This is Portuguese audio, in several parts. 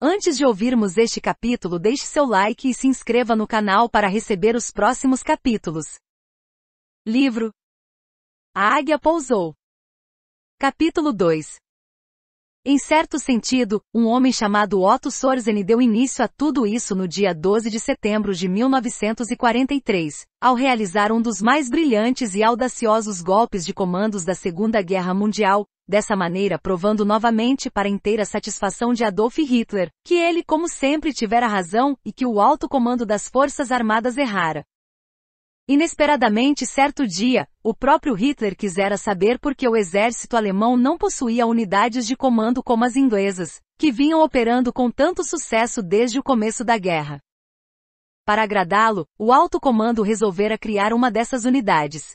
Antes de ouvirmos este capítulo, deixe seu like e se inscreva no canal para receber os próximos capítulos. Livro A Águia Pousou. Capítulo 2 em certo sentido, um homem chamado Otto Sorzen deu início a tudo isso no dia 12 de setembro de 1943, ao realizar um dos mais brilhantes e audaciosos golpes de comandos da Segunda Guerra Mundial, dessa maneira provando novamente para inteira satisfação de Adolf Hitler, que ele como sempre tivera razão e que o alto comando das Forças Armadas errara. Inesperadamente, certo dia, o próprio Hitler quisera saber por que o exército alemão não possuía unidades de comando como as inglesas, que vinham operando com tanto sucesso desde o começo da guerra. Para agradá-lo, o alto comando resolvera criar uma dessas unidades.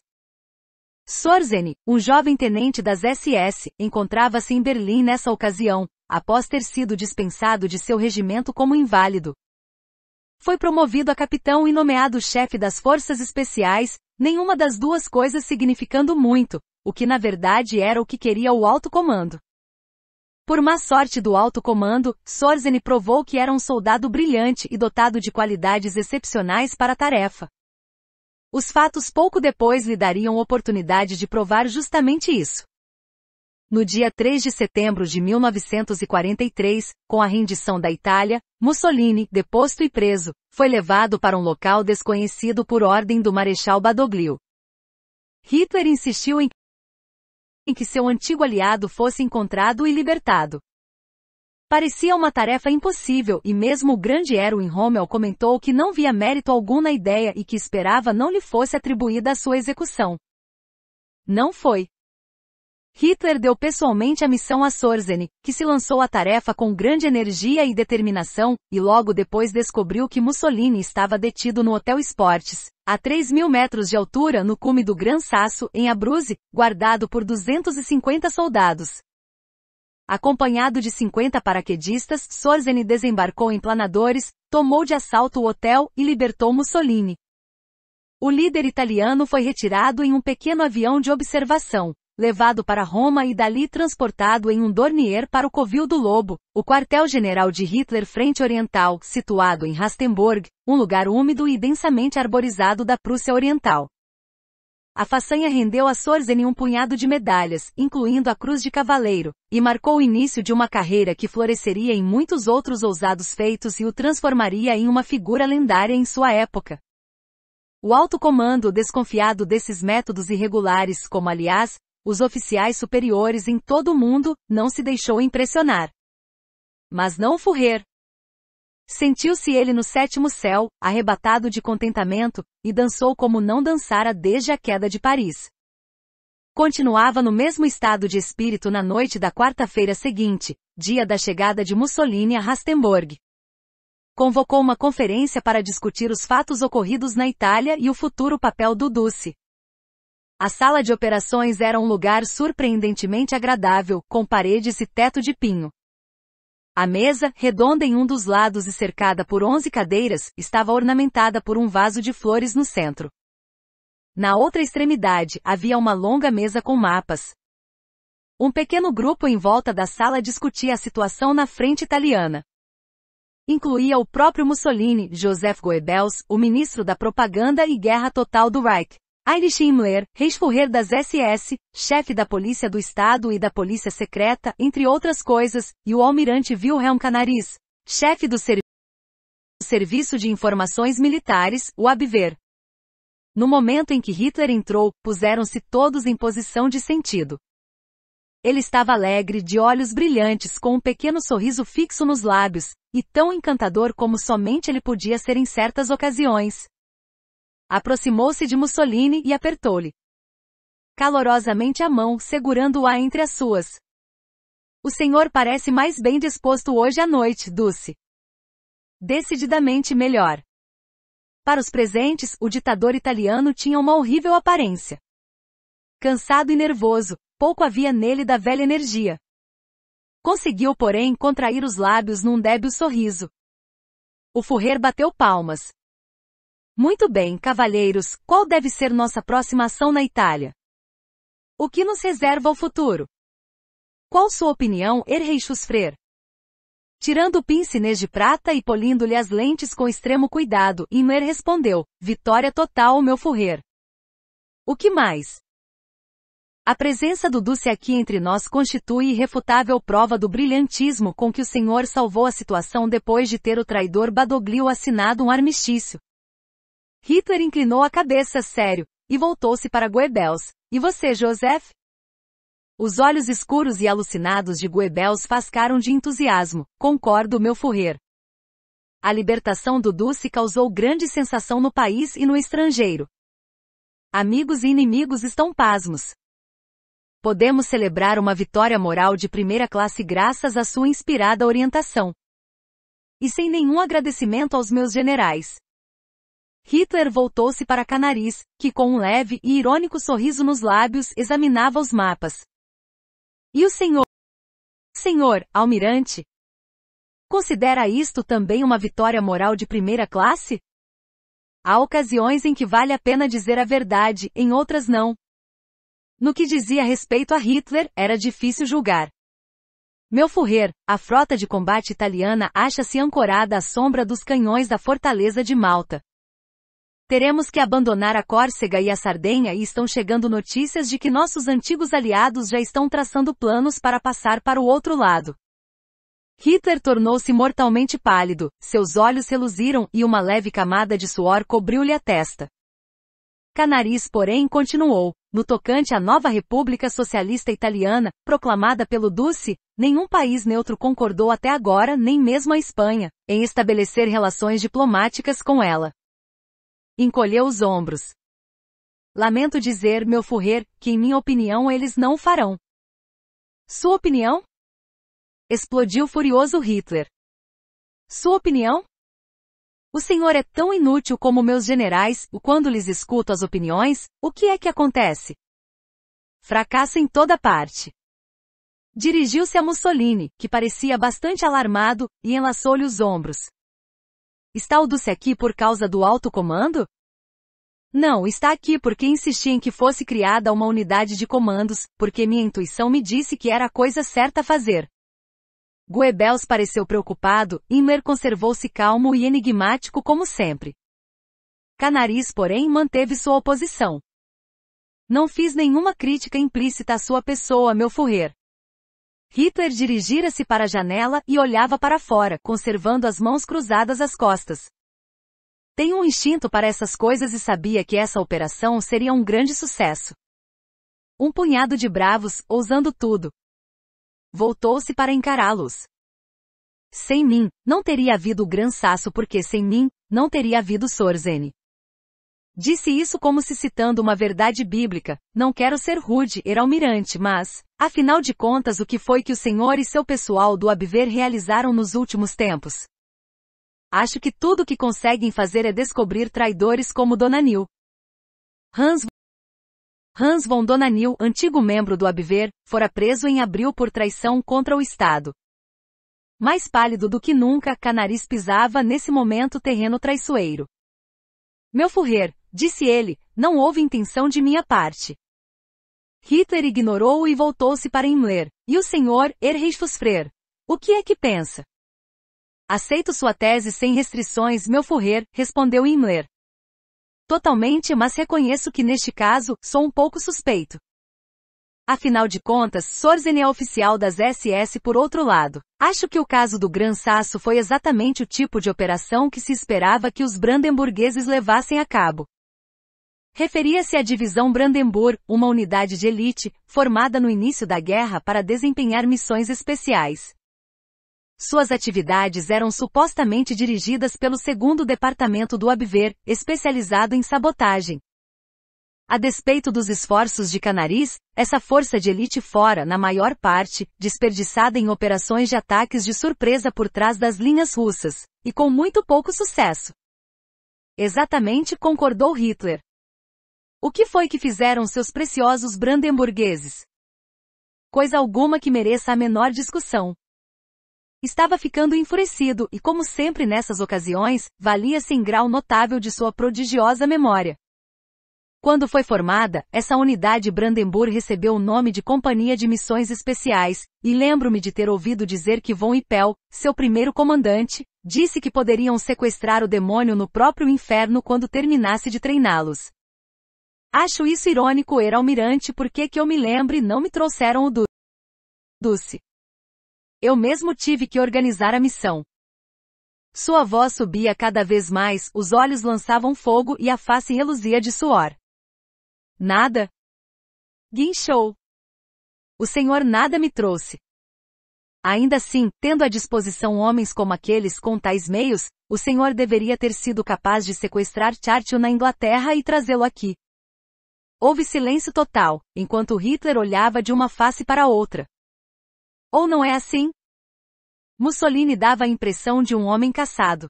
Sorzene, um jovem tenente das SS, encontrava-se em Berlim nessa ocasião, após ter sido dispensado de seu regimento como inválido, foi promovido a capitão e nomeado chefe das forças especiais, nenhuma das duas coisas significando muito, o que na verdade era o que queria o alto comando. Por má sorte do alto comando, Sorzene provou que era um soldado brilhante e dotado de qualidades excepcionais para a tarefa. Os fatos pouco depois lhe dariam oportunidade de provar justamente isso. No dia 3 de setembro de 1943, com a rendição da Itália, Mussolini, deposto e preso, foi levado para um local desconhecido por ordem do Marechal Badoglio. Hitler insistiu em que seu antigo aliado fosse encontrado e libertado. Parecia uma tarefa impossível e mesmo o grande Erwin Rommel comentou que não via mérito algum na ideia e que esperava não lhe fosse atribuída a sua execução. Não foi. Hitler deu pessoalmente a missão a Sorzene, que se lançou à tarefa com grande energia e determinação, e logo depois descobriu que Mussolini estava detido no Hotel Sports, a 3 mil metros de altura no cume do Gran Sasso, em Abruzzi, guardado por 250 soldados. Acompanhado de 50 paraquedistas, Sorzene desembarcou em Planadores, tomou de assalto o hotel e libertou Mussolini. O líder italiano foi retirado em um pequeno avião de observação levado para Roma e dali transportado em um dornier para o Covil do Lobo, o quartel-general de Hitler Frente Oriental, situado em Rastenburg, um lugar úmido e densamente arborizado da Prússia Oriental. A façanha rendeu a Sorzeni um punhado de medalhas, incluindo a Cruz de Cavaleiro, e marcou o início de uma carreira que floresceria em muitos outros ousados feitos e o transformaria em uma figura lendária em sua época. O alto comando desconfiado desses métodos irregulares, como aliás, os oficiais superiores em todo o mundo, não se deixou impressionar. Mas não Furrer. Sentiu-se ele no sétimo céu, arrebatado de contentamento, e dançou como não dançara desde a queda de Paris. Continuava no mesmo estado de espírito na noite da quarta-feira seguinte, dia da chegada de Mussolini a Rastenburg. Convocou uma conferência para discutir os fatos ocorridos na Itália e o futuro papel do Duce, a sala de operações era um lugar surpreendentemente agradável, com paredes e teto de pinho. A mesa, redonda em um dos lados e cercada por onze cadeiras, estava ornamentada por um vaso de flores no centro. Na outra extremidade, havia uma longa mesa com mapas. Um pequeno grupo em volta da sala discutia a situação na frente italiana. Incluía o próprio Mussolini, Joseph Goebbels, o ministro da Propaganda e Guerra Total do Reich, Heinrich Himmler, ex das SS, chefe da Polícia do Estado e da Polícia Secreta, entre outras coisas, e o almirante Wilhelm Canaris, chefe do Serviço de Informações Militares, o Abwehr. No momento em que Hitler entrou, puseram-se todos em posição de sentido. Ele estava alegre, de olhos brilhantes, com um pequeno sorriso fixo nos lábios, e tão encantador como somente ele podia ser em certas ocasiões. Aproximou-se de Mussolini e apertou-lhe calorosamente a mão, segurando-a entre as suas. O senhor parece mais bem disposto hoje à noite, Dulce. Decididamente melhor. Para os presentes, o ditador italiano tinha uma horrível aparência. Cansado e nervoso, pouco havia nele da velha energia. Conseguiu, porém, contrair os lábios num débil sorriso. O Furrer bateu palmas. Muito bem, cavalheiros, qual deve ser nossa próxima ação na Itália? O que nos reserva o futuro? Qual sua opinião, Errei Frer? Tirando o pince-nez de prata e polindo-lhe as lentes com extremo cuidado, Imer respondeu, vitória total meu furrer. O que mais? A presença do Duce aqui entre nós constitui irrefutável prova do brilhantismo com que o senhor salvou a situação depois de ter o traidor Badoglio assinado um armistício. Hitler inclinou a cabeça sério, e voltou-se para Goebbels. E você, Joseph? Os olhos escuros e alucinados de Goebbels fascaram de entusiasmo. Concordo, meu Furrer. A libertação do Duce causou grande sensação no país e no estrangeiro. Amigos e inimigos estão pasmos. Podemos celebrar uma vitória moral de primeira classe graças à sua inspirada orientação. E sem nenhum agradecimento aos meus generais. Hitler voltou-se para Canaris, que com um leve e irônico sorriso nos lábios examinava os mapas. E o senhor? Senhor, almirante? Considera isto também uma vitória moral de primeira classe? Há ocasiões em que vale a pena dizer a verdade, em outras não. No que dizia respeito a Hitler, era difícil julgar. Meu Furrer, a frota de combate italiana acha-se ancorada à sombra dos canhões da fortaleza de Malta. Teremos que abandonar a Córcega e a Sardenha e estão chegando notícias de que nossos antigos aliados já estão traçando planos para passar para o outro lado. Hitler tornou-se mortalmente pálido, seus olhos reluziram e uma leve camada de suor cobriu-lhe a testa. Canaris, porém, continuou: No tocante à nova República Socialista Italiana, proclamada pelo Duce, nenhum país neutro concordou até agora, nem mesmo a Espanha, em estabelecer relações diplomáticas com ela. Encolheu os ombros. Lamento dizer, meu Furrer, que em minha opinião eles não farão. Sua opinião? Explodiu furioso Hitler. Sua opinião? O senhor é tão inútil como meus generais, o quando lhes escuto as opiniões, o que é que acontece? Fracassa em toda parte. Dirigiu-se a Mussolini, que parecia bastante alarmado, e enlaçou-lhe os ombros. Está o duce aqui por causa do alto comando? Não, está aqui porque insisti em que fosse criada uma unidade de comandos, porque minha intuição me disse que era a coisa certa a fazer. Goebbels pareceu preocupado, Himmler conservou-se calmo e enigmático como sempre. Canaris, porém, manteve sua oposição. Não fiz nenhuma crítica implícita à sua pessoa, meu furrer. Hitler dirigira-se para a janela e olhava para fora, conservando as mãos cruzadas às costas. Tenho um instinto para essas coisas e sabia que essa operação seria um grande sucesso. Um punhado de bravos, ousando tudo. Voltou-se para encará-los. Sem mim, não teria havido Gran Sasso porque sem mim, não teria havido Sorzene. Disse isso como se citando uma verdade bíblica, não quero ser rude, era almirante, mas, afinal de contas o que foi que o senhor e seu pessoal do Abver realizaram nos últimos tempos? Acho que tudo o que conseguem fazer é descobrir traidores como Donanil. Hans Hans von Donanil, antigo membro do Abver, fora preso em abril por traição contra o Estado. Mais pálido do que nunca, Canaris pisava nesse momento terreno traiçoeiro. Meu Furrer, Disse ele, não houve intenção de minha parte. Hitler ignorou-o e voltou-se para Himmler. E o senhor, Fusfrer. O que é que pensa? Aceito sua tese sem restrições, meu Furrer, respondeu Himmler. Totalmente, mas reconheço que neste caso, sou um pouco suspeito. Afinal de contas, Sorzen é oficial das SS por outro lado. Acho que o caso do Gran Sasso foi exatamente o tipo de operação que se esperava que os brandenburgueses levassem a cabo. Referia-se à divisão Brandenburg, uma unidade de elite, formada no início da guerra para desempenhar missões especiais. Suas atividades eram supostamente dirigidas pelo 2 Departamento do Abwehr, especializado em sabotagem. A despeito dos esforços de Canaris, essa força de elite fora, na maior parte, desperdiçada em operações de ataques de surpresa por trás das linhas russas, e com muito pouco sucesso. Exatamente concordou Hitler. O que foi que fizeram seus preciosos brandemburgueses? Coisa alguma que mereça a menor discussão. Estava ficando enfurecido e, como sempre nessas ocasiões, valia-se em grau notável de sua prodigiosa memória. Quando foi formada, essa unidade Brandenburg recebeu o nome de Companhia de Missões Especiais, e lembro-me de ter ouvido dizer que Von Ipel, seu primeiro comandante, disse que poderiam sequestrar o demônio no próprio inferno quando terminasse de treiná-los. Acho isso irônico, era almirante, porque que eu me lembre não me trouxeram o du Duce. Eu mesmo tive que organizar a missão. Sua voz subia cada vez mais, os olhos lançavam fogo e a face reluzia de suor. Nada? Guinchou. O senhor nada me trouxe. Ainda assim, tendo à disposição homens como aqueles com tais meios, o senhor deveria ter sido capaz de sequestrar Churchill na Inglaterra e trazê-lo aqui. Houve silêncio total, enquanto Hitler olhava de uma face para outra. Ou não é assim? Mussolini dava a impressão de um homem caçado.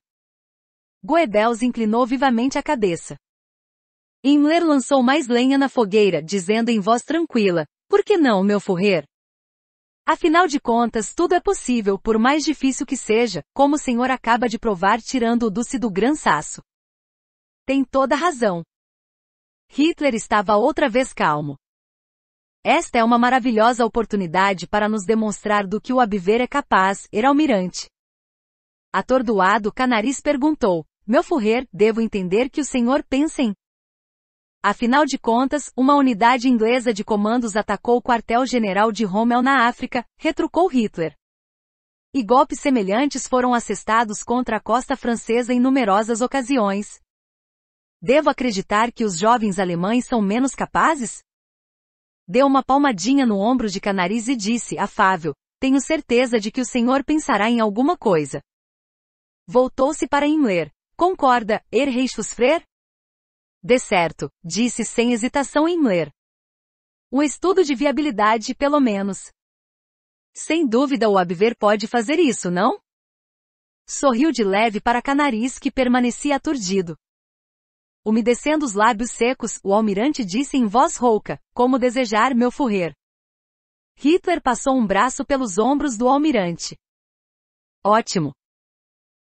Goebbels inclinou vivamente a cabeça. Himmler lançou mais lenha na fogueira, dizendo em voz tranquila, por que não, meu forrer? Afinal de contas, tudo é possível, por mais difícil que seja, como o senhor acaba de provar tirando-o doce do gran Tem toda razão. Hitler estava outra vez calmo. Esta é uma maravilhosa oportunidade para nos demonstrar do que o Abver é capaz, era almirante. Atordoado, Canaris perguntou, meu Furrer, devo entender que o senhor pensa em... Afinal de contas, uma unidade inglesa de comandos atacou o quartel-general de Rommel na África, retrucou Hitler. E golpes semelhantes foram assestados contra a costa francesa em numerosas ocasiões. Devo acreditar que os jovens alemães são menos capazes? Deu uma palmadinha no ombro de Canaris e disse, afável, tenho certeza de que o senhor pensará em alguma coisa. Voltou-se para Himmler. Concorda, Herr Reichsfrer? De certo, disse sem hesitação Himmler. Um estudo de viabilidade, pelo menos. Sem dúvida o Abver pode fazer isso, não? Sorriu de leve para Canaris, que permanecia aturdido. Umedecendo os lábios secos, o almirante disse em voz rouca, como desejar meu furrer. Hitler passou um braço pelos ombros do almirante. Ótimo.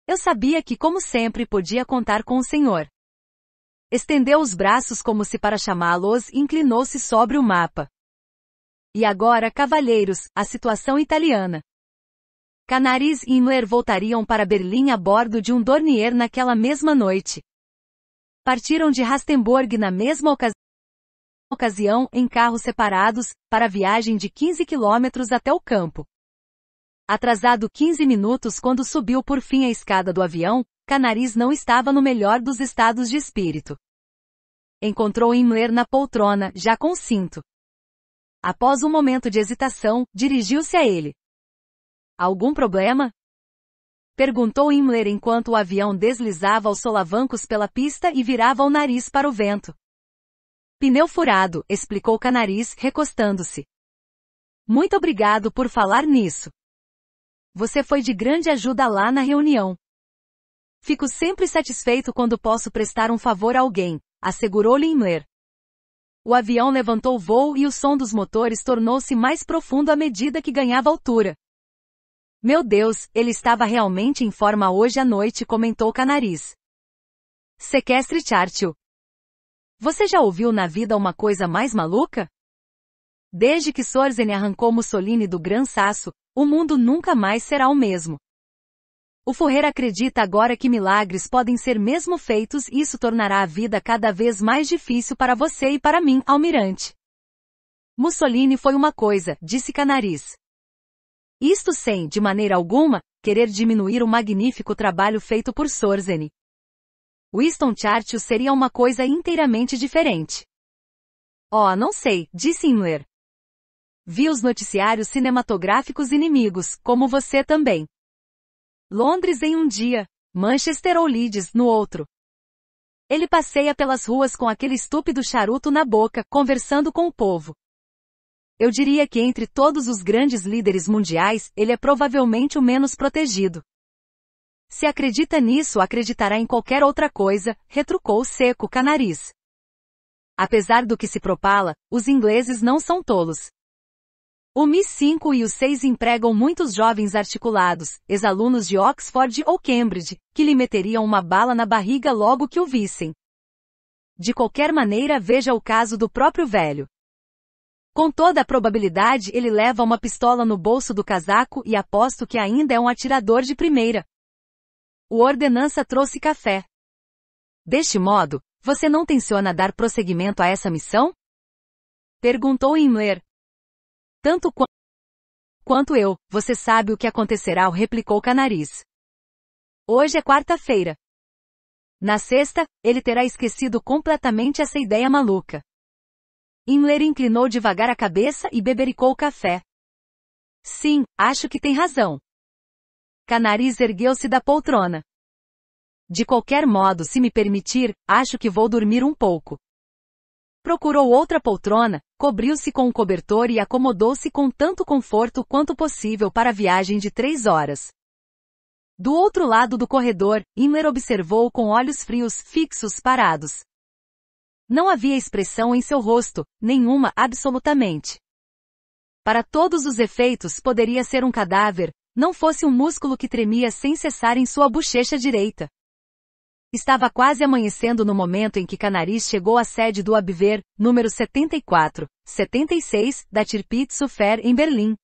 Eu sabia que, como sempre, podia contar com o senhor. Estendeu os braços como se para chamá-los e inclinou-se sobre o mapa. E agora, cavalheiros, a situação italiana. Canaris e Himmler voltariam para Berlim a bordo de um Dornier naquela mesma noite partiram de Rastenburg na mesma ocasião em carros separados, para viagem de 15 quilômetros até o campo. Atrasado 15 minutos quando subiu por fim a escada do avião, Canaris não estava no melhor dos estados de espírito. Encontrou Himmler na poltrona, já com cinto. Após um momento de hesitação, dirigiu-se a ele. Algum problema? Perguntou Himmler enquanto o avião deslizava aos solavancos pela pista e virava o nariz para o vento. Pneu furado, explicou Canaris, recostando-se. Muito obrigado por falar nisso. Você foi de grande ajuda lá na reunião. Fico sempre satisfeito quando posso prestar um favor a alguém, assegurou Himmler. O avião levantou voo e o som dos motores tornou-se mais profundo à medida que ganhava altura. Meu Deus, ele estava realmente em forma hoje à noite, comentou Canaris. Sequestre Churchill. Você já ouviu na vida uma coisa mais maluca? Desde que Sorzene arrancou Mussolini do gran Sasso, o mundo nunca mais será o mesmo. O Ferreira acredita agora que milagres podem ser mesmo feitos e isso tornará a vida cada vez mais difícil para você e para mim, almirante. Mussolini foi uma coisa, disse Canaris. Isto sem, de maneira alguma, querer diminuir o magnífico trabalho feito por Sorzeny. Winston Churchill seria uma coisa inteiramente diferente. Oh, não sei, disse Himmler. Vi os noticiários cinematográficos inimigos, como você também. Londres em um dia, Manchester ou Leeds no outro. Ele passeia pelas ruas com aquele estúpido charuto na boca, conversando com o povo. Eu diria que entre todos os grandes líderes mundiais, ele é provavelmente o menos protegido. Se acredita nisso, acreditará em qualquer outra coisa, retrucou seco Canariz. Apesar do que se propala, os ingleses não são tolos. O MI5 e o 6 empregam muitos jovens articulados, ex-alunos de Oxford ou Cambridge, que lhe meteriam uma bala na barriga logo que o vissem. De qualquer maneira, veja o caso do próprio velho. Com toda a probabilidade ele leva uma pistola no bolso do casaco e aposto que ainda é um atirador de primeira. O ordenança trouxe café. Deste modo, você não tenciona dar prosseguimento a essa missão? Perguntou Himmler. Tanto qu quanto eu, você sabe o que acontecerá, replicou Canaris. Hoje é quarta-feira. Na sexta, ele terá esquecido completamente essa ideia maluca. Himmler inclinou devagar a cabeça e bebericou o café. Sim, acho que tem razão. Canaris ergueu-se da poltrona. De qualquer modo, se me permitir, acho que vou dormir um pouco. Procurou outra poltrona, cobriu-se com um cobertor e acomodou-se com tanto conforto quanto possível para a viagem de três horas. Do outro lado do corredor, Himmler observou com olhos frios fixos parados. Não havia expressão em seu rosto, nenhuma absolutamente. Para todos os efeitos poderia ser um cadáver, não fosse um músculo que tremia sem cessar em sua bochecha direita. Estava quase amanhecendo no momento em que Canaris chegou à sede do Abwehr, número 74, 76, da Tirpitz Fair em Berlim.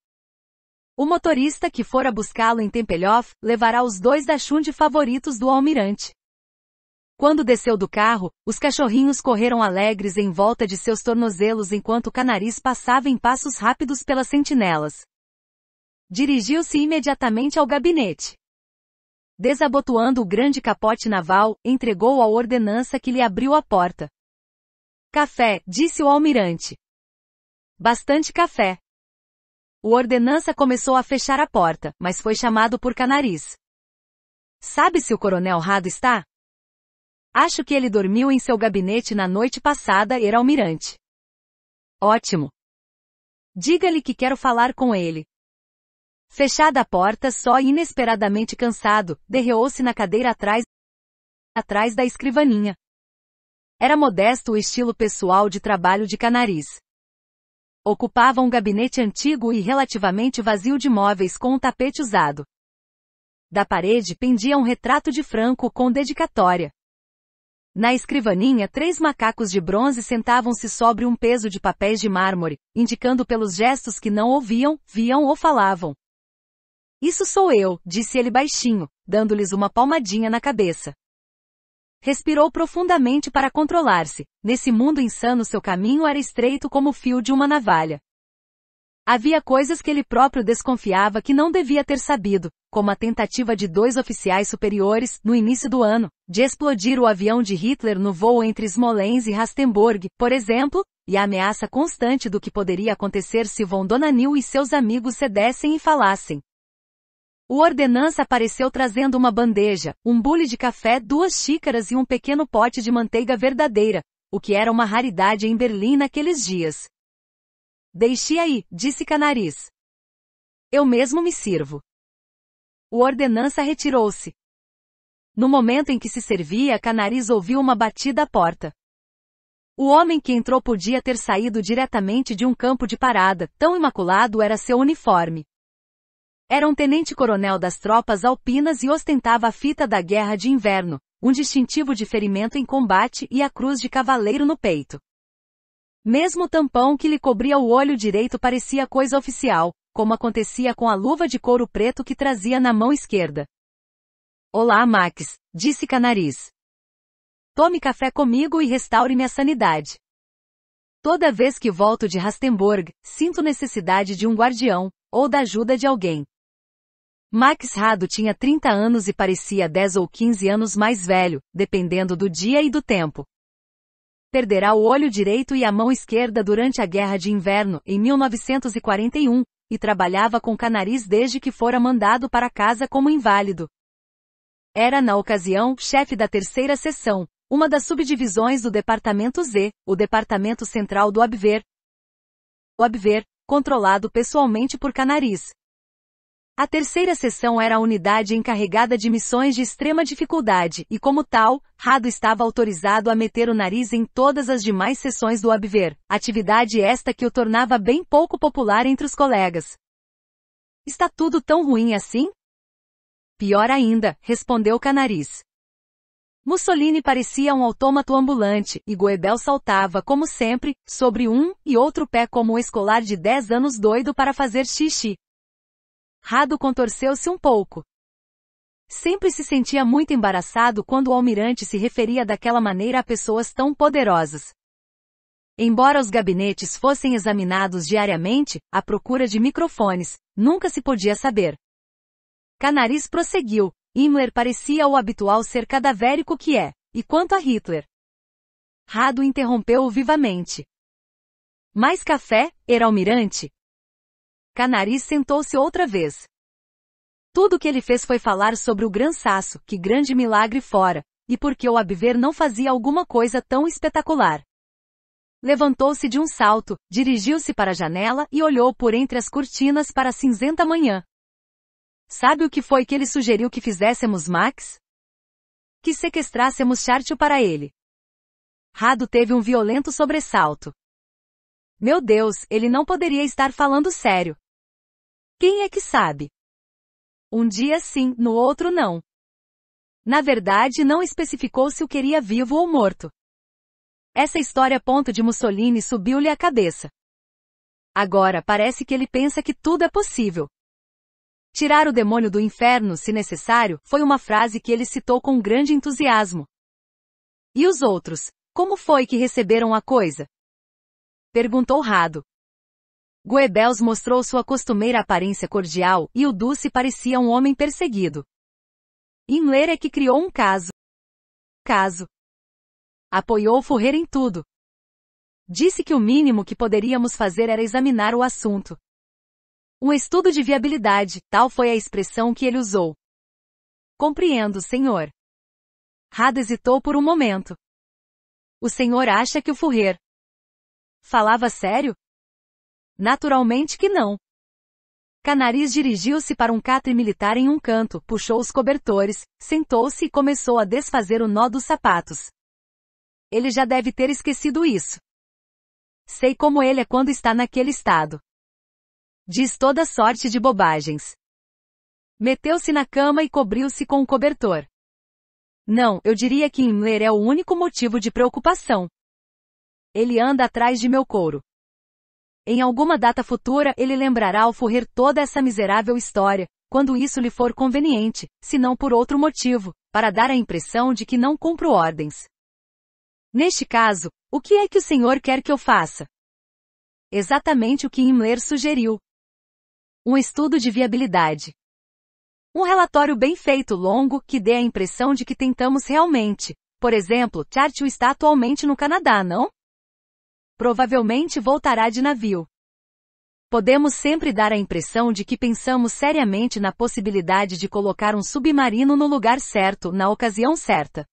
O motorista que fora buscá-lo em Tempelhof levará os dois da Schund favoritos do almirante. Quando desceu do carro, os cachorrinhos correram alegres em volta de seus tornozelos enquanto o canariz passava em passos rápidos pelas sentinelas. Dirigiu-se imediatamente ao gabinete. Desabotoando o grande capote naval, entregou a ordenança que lhe abriu a porta. Café, disse o almirante. Bastante café. O ordenança começou a fechar a porta, mas foi chamado por Canariz. Sabe se o coronel Rado está? Acho que ele dormiu em seu gabinete na noite passada, era almirante. Ótimo. Diga-lhe que quero falar com ele. Fechada a porta, só inesperadamente cansado, derreou-se na cadeira atrás atrás da escrivaninha. Era modesto o estilo pessoal de trabalho de Canaris. Ocupava um gabinete antigo e relativamente vazio de móveis com um tapete usado. Da parede pendia um retrato de Franco com dedicatória. Na escrivaninha, três macacos de bronze sentavam-se sobre um peso de papéis de mármore, indicando pelos gestos que não ouviam, viam ou falavam. Isso sou eu, disse ele baixinho, dando-lhes uma palmadinha na cabeça. Respirou profundamente para controlar-se. Nesse mundo insano seu caminho era estreito como o fio de uma navalha. Havia coisas que ele próprio desconfiava que não devia ter sabido, como a tentativa de dois oficiais superiores, no início do ano, de explodir o avião de Hitler no voo entre Smolensk e Rastenburg, por exemplo, e a ameaça constante do que poderia acontecer se von Donanil e seus amigos cedessem e falassem. O ordenança apareceu trazendo uma bandeja, um bule de café, duas xícaras e um pequeno pote de manteiga verdadeira, o que era uma raridade em Berlim naqueles dias. Deixe aí, disse Canaris. Eu mesmo me sirvo. O ordenança retirou-se. No momento em que se servia, Canaris ouviu uma batida à porta. O homem que entrou podia ter saído diretamente de um campo de parada, tão imaculado era seu uniforme. Era um tenente-coronel das tropas alpinas e ostentava a fita da guerra de inverno, um distintivo de ferimento em combate e a cruz de cavaleiro no peito. Mesmo o tampão que lhe cobria o olho direito parecia coisa oficial, como acontecia com a luva de couro preto que trazia na mão esquerda. Olá, Max, disse Canariz. Tome café comigo e restaure minha sanidade. Toda vez que volto de Rastenburg, sinto necessidade de um guardião, ou da ajuda de alguém. Max Rado tinha 30 anos e parecia 10 ou 15 anos mais velho, dependendo do dia e do tempo. Perderá o olho direito e a mão esquerda durante a Guerra de Inverno, em 1941, e trabalhava com canaris desde que fora mandado para casa como inválido. Era, na ocasião, chefe da terceira seção, uma das subdivisões do Departamento Z, o Departamento Central do Abver. O Abver, controlado pessoalmente por canaris, a terceira seção era a unidade encarregada de missões de extrema dificuldade, e como tal, Rado estava autorizado a meter o nariz em todas as demais seções do Abver, atividade esta que o tornava bem pouco popular entre os colegas. Está tudo tão ruim assim? Pior ainda, respondeu Canariz. Mussolini parecia um autômato ambulante, e Goebel saltava, como sempre, sobre um e outro pé como um escolar de 10 anos doido para fazer xixi. Rado contorceu-se um pouco. Sempre se sentia muito embaraçado quando o almirante se referia daquela maneira a pessoas tão poderosas. Embora os gabinetes fossem examinados diariamente, à procura de microfones, nunca se podia saber. Canaris prosseguiu, Himmler parecia o habitual ser cadavérico que é, e quanto a Hitler? Rado interrompeu-o vivamente. Mais café, era almirante? Canaris sentou-se outra vez. Tudo o que ele fez foi falar sobre o gran saço, que grande milagre fora, e porque o abver não fazia alguma coisa tão espetacular. Levantou-se de um salto, dirigiu-se para a janela e olhou por entre as cortinas para a cinzenta manhã. Sabe o que foi que ele sugeriu que fizéssemos, Max? Que sequestrássemos Chartio para ele. Rado teve um violento sobressalto. Meu Deus, ele não poderia estar falando sério. Quem é que sabe? Um dia sim, no outro não. Na verdade, não especificou se o queria vivo ou morto. Essa história ponto de Mussolini subiu-lhe a cabeça. Agora parece que ele pensa que tudo é possível. Tirar o demônio do inferno, se necessário, foi uma frase que ele citou com grande entusiasmo. E os outros? Como foi que receberam a coisa? Perguntou Rado. Goebbels mostrou sua costumeira aparência cordial e o Duce parecia um homem perseguido. Himmler é que criou um caso. Caso. Apoiou Furrer em tudo. Disse que o mínimo que poderíamos fazer era examinar o assunto. Um estudo de viabilidade, tal foi a expressão que ele usou. Compreendo, senhor. Rada hesitou por um momento. O senhor acha que o Furrer falava sério? Naturalmente que não. Canaris dirigiu-se para um catre militar em um canto, puxou os cobertores, sentou-se e começou a desfazer o nó dos sapatos. Ele já deve ter esquecido isso. Sei como ele é quando está naquele estado. Diz toda sorte de bobagens. Meteu-se na cama e cobriu-se com o um cobertor. Não, eu diria que Himmler é o único motivo de preocupação. Ele anda atrás de meu couro. Em alguma data futura ele lembrará ao forrer toda essa miserável história, quando isso lhe for conveniente, se não por outro motivo, para dar a impressão de que não cumpro ordens. Neste caso, o que é que o senhor quer que eu faça? Exatamente o que Himmler sugeriu. Um estudo de viabilidade. Um relatório bem feito, longo, que dê a impressão de que tentamos realmente. Por exemplo, Churchill está atualmente no Canadá, não? provavelmente voltará de navio. Podemos sempre dar a impressão de que pensamos seriamente na possibilidade de colocar um submarino no lugar certo, na ocasião certa.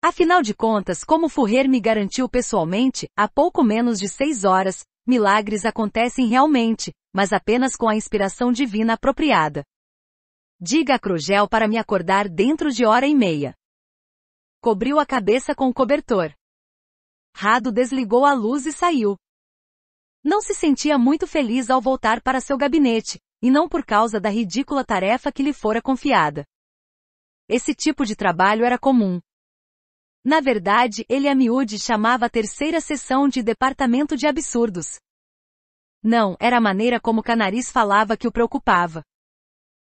Afinal de contas, como Fourier me garantiu pessoalmente, há pouco menos de seis horas, milagres acontecem realmente, mas apenas com a inspiração divina apropriada. Diga a Crugel para me acordar dentro de hora e meia. Cobriu a cabeça com o cobertor. Rado desligou a luz e saiu. Não se sentia muito feliz ao voltar para seu gabinete, e não por causa da ridícula tarefa que lhe fora confiada. Esse tipo de trabalho era comum. Na verdade, ele a miúde chamava a terceira sessão de departamento de absurdos. Não, era a maneira como Canaris falava que o preocupava.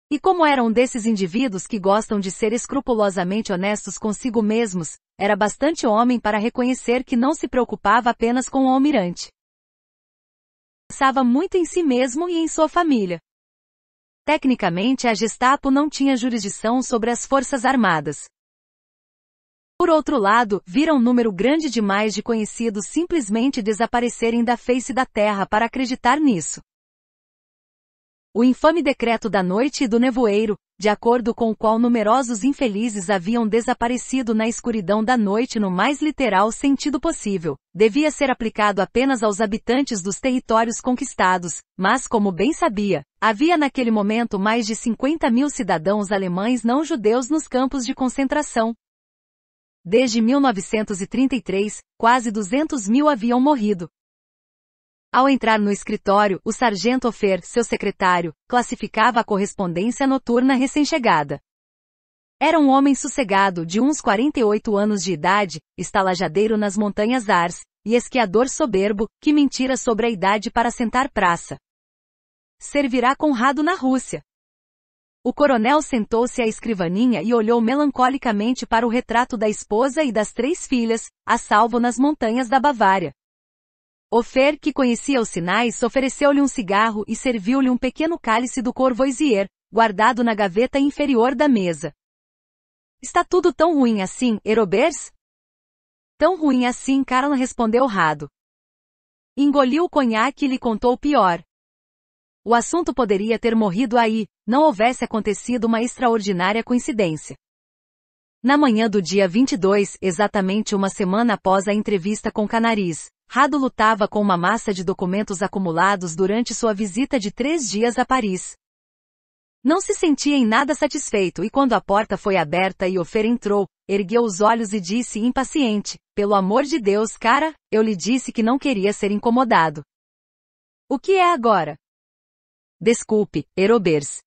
E como era um desses indivíduos que gostam de ser escrupulosamente honestos consigo mesmos, era bastante homem para reconhecer que não se preocupava apenas com o almirante. Pensava muito em si mesmo e em sua família. Tecnicamente a Gestapo não tinha jurisdição sobre as Forças Armadas. Por outro lado, vira um número grande demais de conhecidos simplesmente desaparecerem da face da Terra para acreditar nisso o infame decreto da noite e do nevoeiro, de acordo com o qual numerosos infelizes haviam desaparecido na escuridão da noite no mais literal sentido possível, devia ser aplicado apenas aos habitantes dos territórios conquistados, mas como bem sabia, havia naquele momento mais de 50 mil cidadãos alemães não judeus nos campos de concentração. Desde 1933, quase 200 mil haviam morrido, ao entrar no escritório, o sargento Ofer, seu secretário, classificava a correspondência noturna recém-chegada. Era um homem sossegado, de uns 48 anos de idade, estalajadeiro nas montanhas Ars, e esquiador soberbo, que mentira sobre a idade para sentar praça. Servirá Conrado na Rússia. O coronel sentou-se à escrivaninha e olhou melancolicamente para o retrato da esposa e das três filhas, a salvo nas montanhas da Bavária. Ofer, que conhecia os sinais, ofereceu-lhe um cigarro e serviu-lhe um pequeno cálice do Corvoisier, guardado na gaveta inferior da mesa. Está tudo tão ruim assim, Herobers? Tão ruim assim, Karl respondeu rado. Engoliu o conhaque e lhe contou o pior. O assunto poderia ter morrido aí, não houvesse acontecido uma extraordinária coincidência. Na manhã do dia 22, exatamente uma semana após a entrevista com Canaris, Rado lutava com uma massa de documentos acumulados durante sua visita de três dias a Paris. Não se sentia em nada satisfeito e quando a porta foi aberta e Ofer entrou, ergueu os olhos e disse impaciente, pelo amor de Deus, cara, eu lhe disse que não queria ser incomodado. O que é agora? Desculpe, Herobers.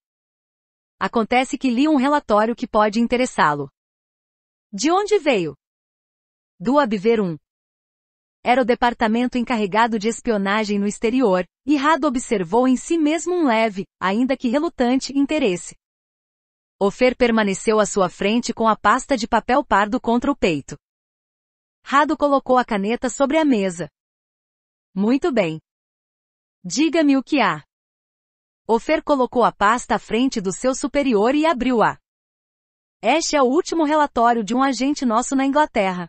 Acontece que li um relatório que pode interessá-lo. De onde veio? Do Abverum, era o departamento encarregado de espionagem no exterior, e Rado observou em si mesmo um leve, ainda que relutante, interesse. Ofer permaneceu à sua frente com a pasta de papel pardo contra o peito. Rado colocou a caneta sobre a mesa. Muito bem. Diga-me o que há. Ofer colocou a pasta à frente do seu superior e abriu-a. Este é o último relatório de um agente nosso na Inglaterra.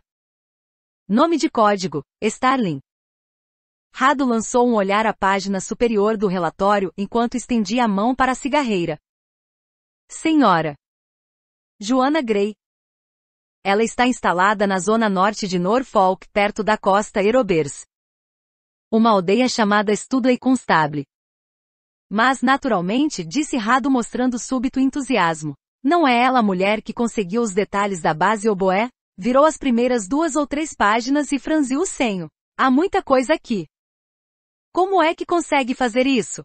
Nome de código, Starling. Rado lançou um olhar à página superior do relatório enquanto estendia a mão para a cigarreira. Senhora. Joana Gray. Ela está instalada na zona norte de Norfolk, perto da costa Erobers. Uma aldeia chamada Studley Constable. Mas naturalmente, disse Rado mostrando súbito entusiasmo. Não é ela a mulher que conseguiu os detalhes da base oboé? virou as primeiras duas ou três páginas e franziu o senho. Há muita coisa aqui. Como é que consegue fazer isso?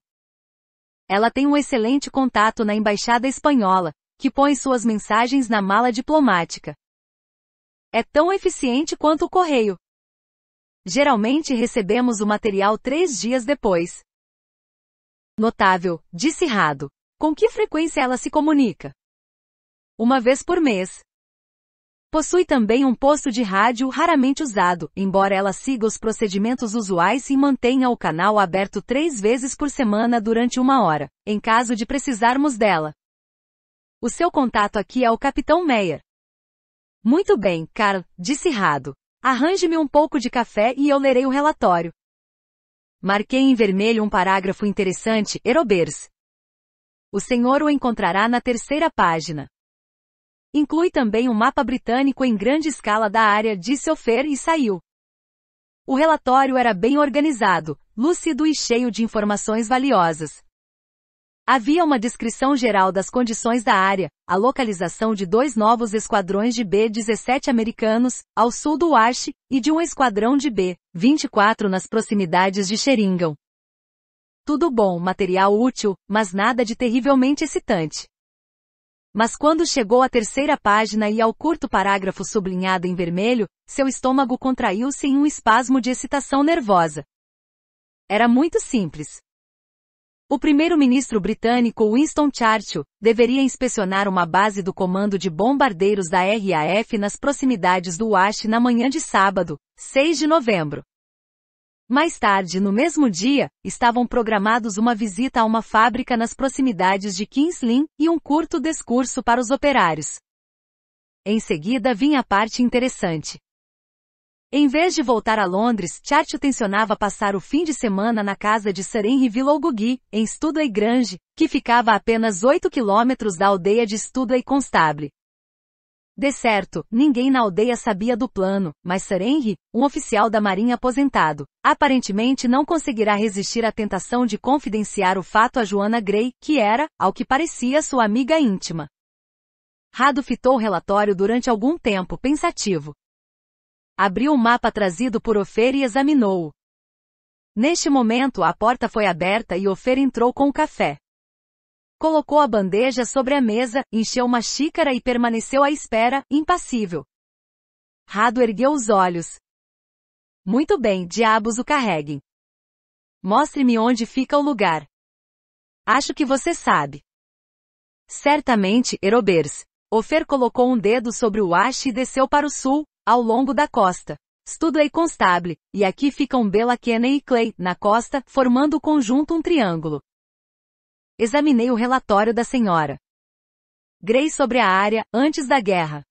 Ela tem um excelente contato na embaixada espanhola, que põe suas mensagens na mala diplomática. É tão eficiente quanto o correio. Geralmente recebemos o material três dias depois. Notável, disse Rado. Com que frequência ela se comunica? Uma vez por mês. Possui também um posto de rádio raramente usado, embora ela siga os procedimentos usuais e mantenha o canal aberto três vezes por semana durante uma hora, em caso de precisarmos dela. O seu contato aqui é o Capitão Meyer. Muito bem, Carl, disse Rado. Arranje-me um pouco de café e eu lerei o relatório. Marquei em vermelho um parágrafo interessante, Erobers. O senhor o encontrará na terceira página. Inclui também um mapa britânico em grande escala da área, disse Ofer e saiu. O relatório era bem organizado, lúcido e cheio de informações valiosas. Havia uma descrição geral das condições da área, a localização de dois novos esquadrões de B-17 americanos, ao sul do Arche, e de um esquadrão de B-24 nas proximidades de Sheringham. Tudo bom, material útil, mas nada de terrivelmente excitante. Mas quando chegou à terceira página e ao curto parágrafo sublinhado em vermelho, seu estômago contraiu-se em um espasmo de excitação nervosa. Era muito simples. O primeiro-ministro britânico Winston Churchill deveria inspecionar uma base do Comando de Bombardeiros da RAF nas proximidades do Wash na manhã de sábado, 6 de novembro. Mais tarde no mesmo dia, estavam programados uma visita a uma fábrica nas proximidades de Kinslin e um curto discurso para os operários. Em seguida vinha a parte interessante. Em vez de voltar a Londres, Churchill tensionava passar o fim de semana na casa de Sir Henry Villogugui, em Studley Grange, que ficava a apenas 8 quilômetros da aldeia de Studley Constable. De certo, ninguém na aldeia sabia do plano, mas Sir Henry, um oficial da marinha aposentado, aparentemente não conseguirá resistir à tentação de confidenciar o fato a Joanna Grey, que era, ao que parecia, sua amiga íntima. Rado fitou o relatório durante algum tempo, pensativo. Abriu o mapa trazido por Ofer e examinou-o. Neste momento a porta foi aberta e Ofer entrou com o café. Colocou a bandeja sobre a mesa, encheu uma xícara e permaneceu à espera, impassível. Rado ergueu os olhos. Muito bem, diabos o carreguem. Mostre-me onde fica o lugar. Acho que você sabe. Certamente, Erobers. Ofer colocou um dedo sobre o haste e desceu para o sul, ao longo da costa. Studley constable, e aqui ficam Bela Kenney e Clay, na costa, formando o conjunto um triângulo. Examinei o relatório da senhora. Gray sobre a área, antes da guerra.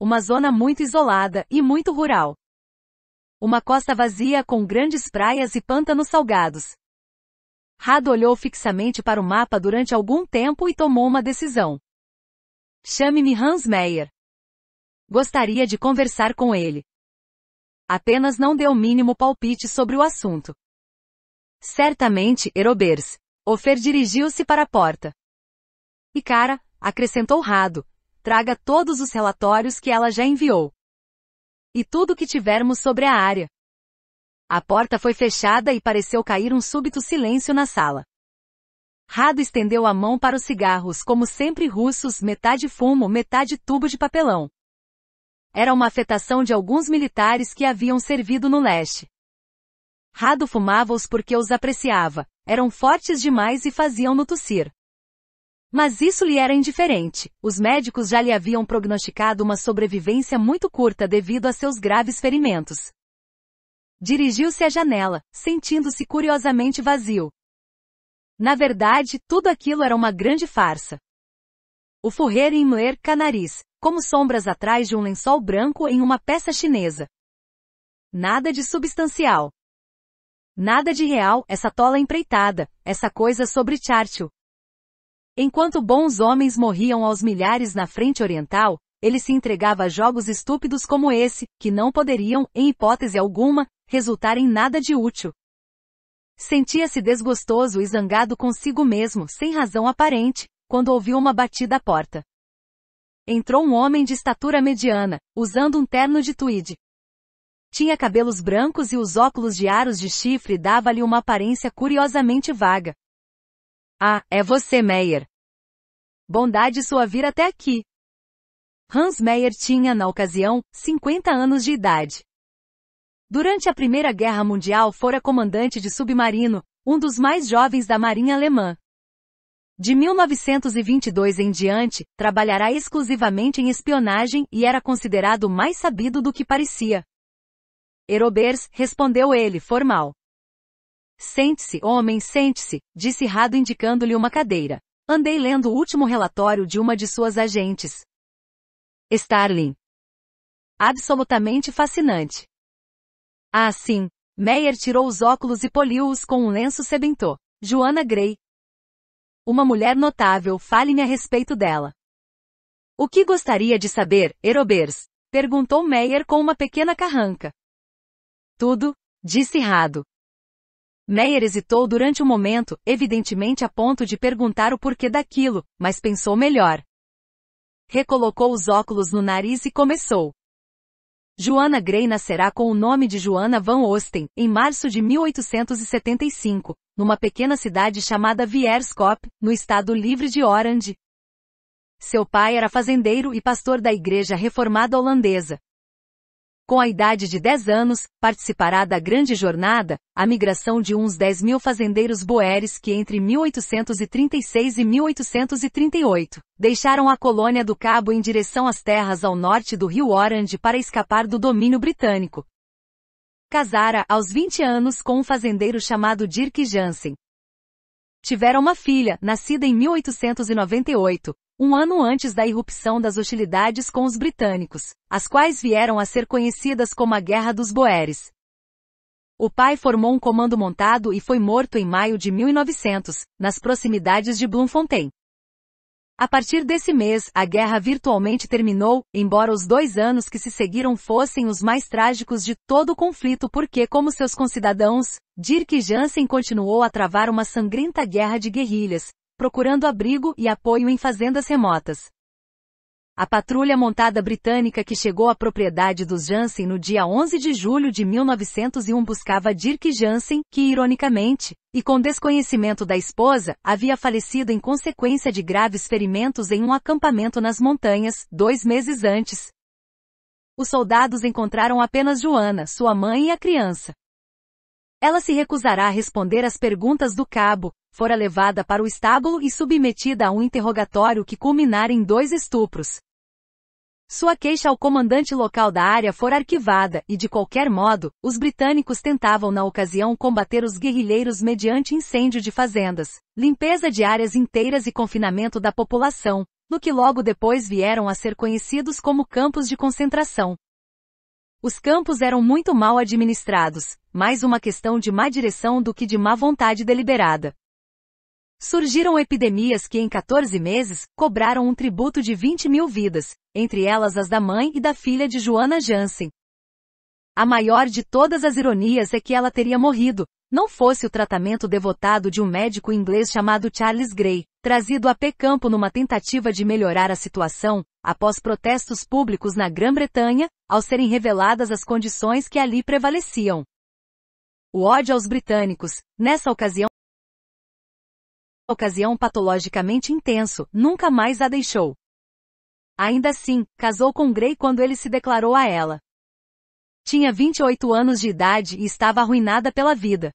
Uma zona muito isolada e muito rural. Uma costa vazia com grandes praias e pântanos salgados. Rado olhou fixamente para o mapa durante algum tempo e tomou uma decisão. Chame-me Hans Meyer. Gostaria de conversar com ele. Apenas não deu o mínimo palpite sobre o assunto. Certamente, Herobers, Ofer dirigiu-se para a porta. E cara, acrescentou Rado, traga todos os relatórios que ela já enviou. E tudo que tivermos sobre a área. A porta foi fechada e pareceu cair um súbito silêncio na sala. Rado estendeu a mão para os cigarros, como sempre russos, metade fumo, metade tubo de papelão. Era uma afetação de alguns militares que haviam servido no leste. Rado fumava-os porque os apreciava, eram fortes demais e faziam-no tossir. Mas isso lhe era indiferente, os médicos já lhe haviam prognosticado uma sobrevivência muito curta devido a seus graves ferimentos. Dirigiu-se à janela, sentindo-se curiosamente vazio. Na verdade, tudo aquilo era uma grande farsa. O Fourrier em Moer Canaris, como sombras atrás de um lençol branco em uma peça chinesa. Nada de substancial. Nada de real, essa tola empreitada, essa coisa sobre Churchill. Enquanto bons homens morriam aos milhares na frente oriental, ele se entregava a jogos estúpidos como esse, que não poderiam, em hipótese alguma, resultar em nada de útil. Sentia-se desgostoso e zangado consigo mesmo, sem razão aparente, quando ouviu uma batida à porta. Entrou um homem de estatura mediana, usando um terno de tweed, tinha cabelos brancos e os óculos de aros de chifre dava-lhe uma aparência curiosamente vaga. Ah, é você, Meyer. Bondade sua vir até aqui. Hans Meyer tinha, na ocasião, 50 anos de idade. Durante a Primeira Guerra Mundial fora comandante de submarino, um dos mais jovens da Marinha Alemã. De 1922 em diante, trabalhará exclusivamente em espionagem e era considerado mais sabido do que parecia. Erobers, respondeu ele, formal. Sente-se, homem, sente-se, disse Rado indicando-lhe uma cadeira. Andei lendo o último relatório de uma de suas agentes. Starling. Absolutamente fascinante. Ah, sim. Meyer tirou os óculos e poliu-os com um lenço sebentô. Joana Gray. Uma mulher notável, fale-me a respeito dela. O que gostaria de saber, Erobers? Perguntou Meyer com uma pequena carranca. Tudo, disse Rado. Meyer hesitou durante um momento, evidentemente a ponto de perguntar o porquê daquilo, mas pensou melhor. Recolocou os óculos no nariz e começou. Joana Grey nascerá com o nome de Joana Van Osten, em março de 1875, numa pequena cidade chamada Vierskop, no estado livre de Orange. Seu pai era fazendeiro e pastor da igreja reformada holandesa, com a idade de 10 anos, participará da grande jornada, a migração de uns 10 mil fazendeiros boeres que entre 1836 e 1838, deixaram a colônia do Cabo em direção às terras ao norte do rio Orange para escapar do domínio britânico. Casara aos 20 anos com um fazendeiro chamado Dirk Jansen. Tiveram uma filha, nascida em 1898, um ano antes da irrupção das hostilidades com os britânicos, as quais vieram a ser conhecidas como a Guerra dos Boeres. O pai formou um comando montado e foi morto em maio de 1900, nas proximidades de Bloemfontein. A partir desse mês, a guerra virtualmente terminou, embora os dois anos que se seguiram fossem os mais trágicos de todo o conflito porque como seus concidadãos, Dirk Jansen continuou a travar uma sangrenta guerra de guerrilhas, procurando abrigo e apoio em fazendas remotas. A patrulha montada britânica que chegou à propriedade dos Jansen no dia 11 de julho de 1901 buscava Dirk Jansen, que ironicamente, e com desconhecimento da esposa, havia falecido em consequência de graves ferimentos em um acampamento nas montanhas, dois meses antes. Os soldados encontraram apenas Joana, sua mãe e a criança. Ela se recusará a responder às perguntas do cabo, fora levada para o estábulo e submetida a um interrogatório que culminar em dois estupros. Sua queixa ao comandante local da área fora arquivada e, de qualquer modo, os britânicos tentavam na ocasião combater os guerrilheiros mediante incêndio de fazendas, limpeza de áreas inteiras e confinamento da população, no que logo depois vieram a ser conhecidos como campos de concentração. Os campos eram muito mal administrados, mais uma questão de má direção do que de má vontade deliberada. Surgiram epidemias que em 14 meses cobraram um tributo de 20 mil vidas, entre elas as da mãe e da filha de Joana Jansen. A maior de todas as ironias é que ela teria morrido, não fosse o tratamento devotado de um médico inglês chamado Charles Gray, trazido a P-Campo numa tentativa de melhorar a situação, após protestos públicos na Grã-Bretanha, ao serem reveladas as condições que ali prevaleciam. O ódio aos britânicos, nessa ocasião, ocasião patologicamente intenso, nunca mais a deixou. Ainda assim, casou com Grey quando ele se declarou a ela. Tinha 28 anos de idade e estava arruinada pela vida.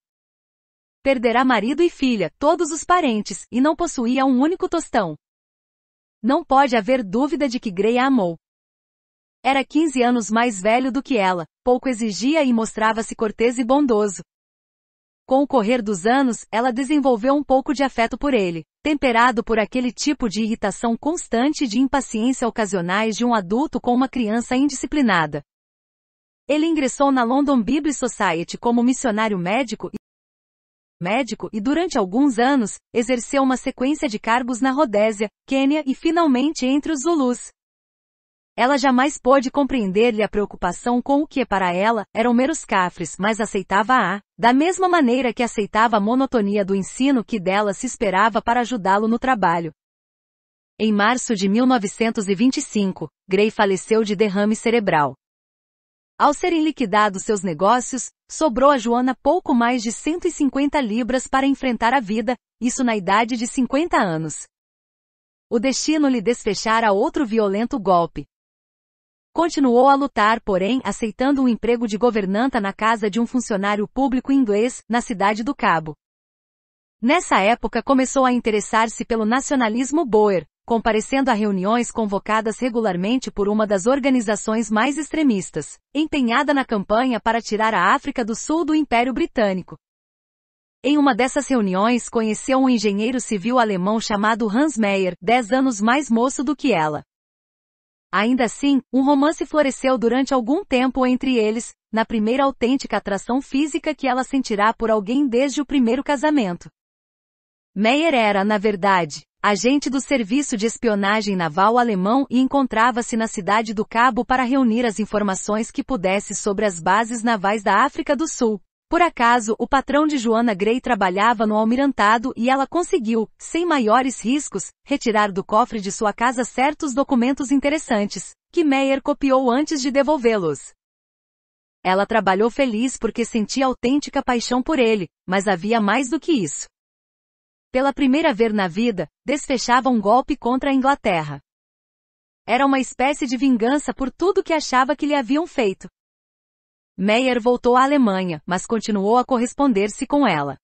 Perderá marido e filha, todos os parentes, e não possuía um único tostão. Não pode haver dúvida de que Grey a amou. Era 15 anos mais velho do que ela, pouco exigia e mostrava-se cortês e bondoso. Com o correr dos anos, ela desenvolveu um pouco de afeto por ele, temperado por aquele tipo de irritação constante e de impaciência ocasionais de um adulto com uma criança indisciplinada. Ele ingressou na London Bible Society como missionário médico médico e durante alguns anos, exerceu uma sequência de cargos na Rodésia, Quênia e finalmente entre os Zulus. Ela jamais pôde compreender-lhe a preocupação com o que para ela eram meros cafres, mas aceitava-a, da mesma maneira que aceitava a monotonia do ensino que dela se esperava para ajudá-lo no trabalho. Em março de 1925, Gray faleceu de derrame cerebral. Ao serem liquidados seus negócios, sobrou a Joana pouco mais de 150 libras para enfrentar a vida, isso na idade de 50 anos. O destino lhe desfechara outro violento golpe. Continuou a lutar, porém, aceitando um emprego de governanta na casa de um funcionário público inglês, na cidade do Cabo. Nessa época começou a interessar-se pelo nacionalismo boer, comparecendo a reuniões convocadas regularmente por uma das organizações mais extremistas, empenhada na campanha para tirar a África do Sul do Império Britânico. Em uma dessas reuniões conheceu um engenheiro civil alemão chamado Hans Meyer, dez anos mais moço do que ela. Ainda assim, um romance floresceu durante algum tempo entre eles, na primeira autêntica atração física que ela sentirá por alguém desde o primeiro casamento. Meyer era, na verdade, agente do serviço de espionagem naval alemão e encontrava-se na cidade do Cabo para reunir as informações que pudesse sobre as bases navais da África do Sul. Por acaso, o patrão de Joana Grey trabalhava no almirantado e ela conseguiu, sem maiores riscos, retirar do cofre de sua casa certos documentos interessantes, que Meyer copiou antes de devolvê-los. Ela trabalhou feliz porque sentia autêntica paixão por ele, mas havia mais do que isso pela primeira vez na vida, desfechava um golpe contra a Inglaterra. Era uma espécie de vingança por tudo que achava que lhe haviam feito. Meyer voltou à Alemanha, mas continuou a corresponder-se com ela.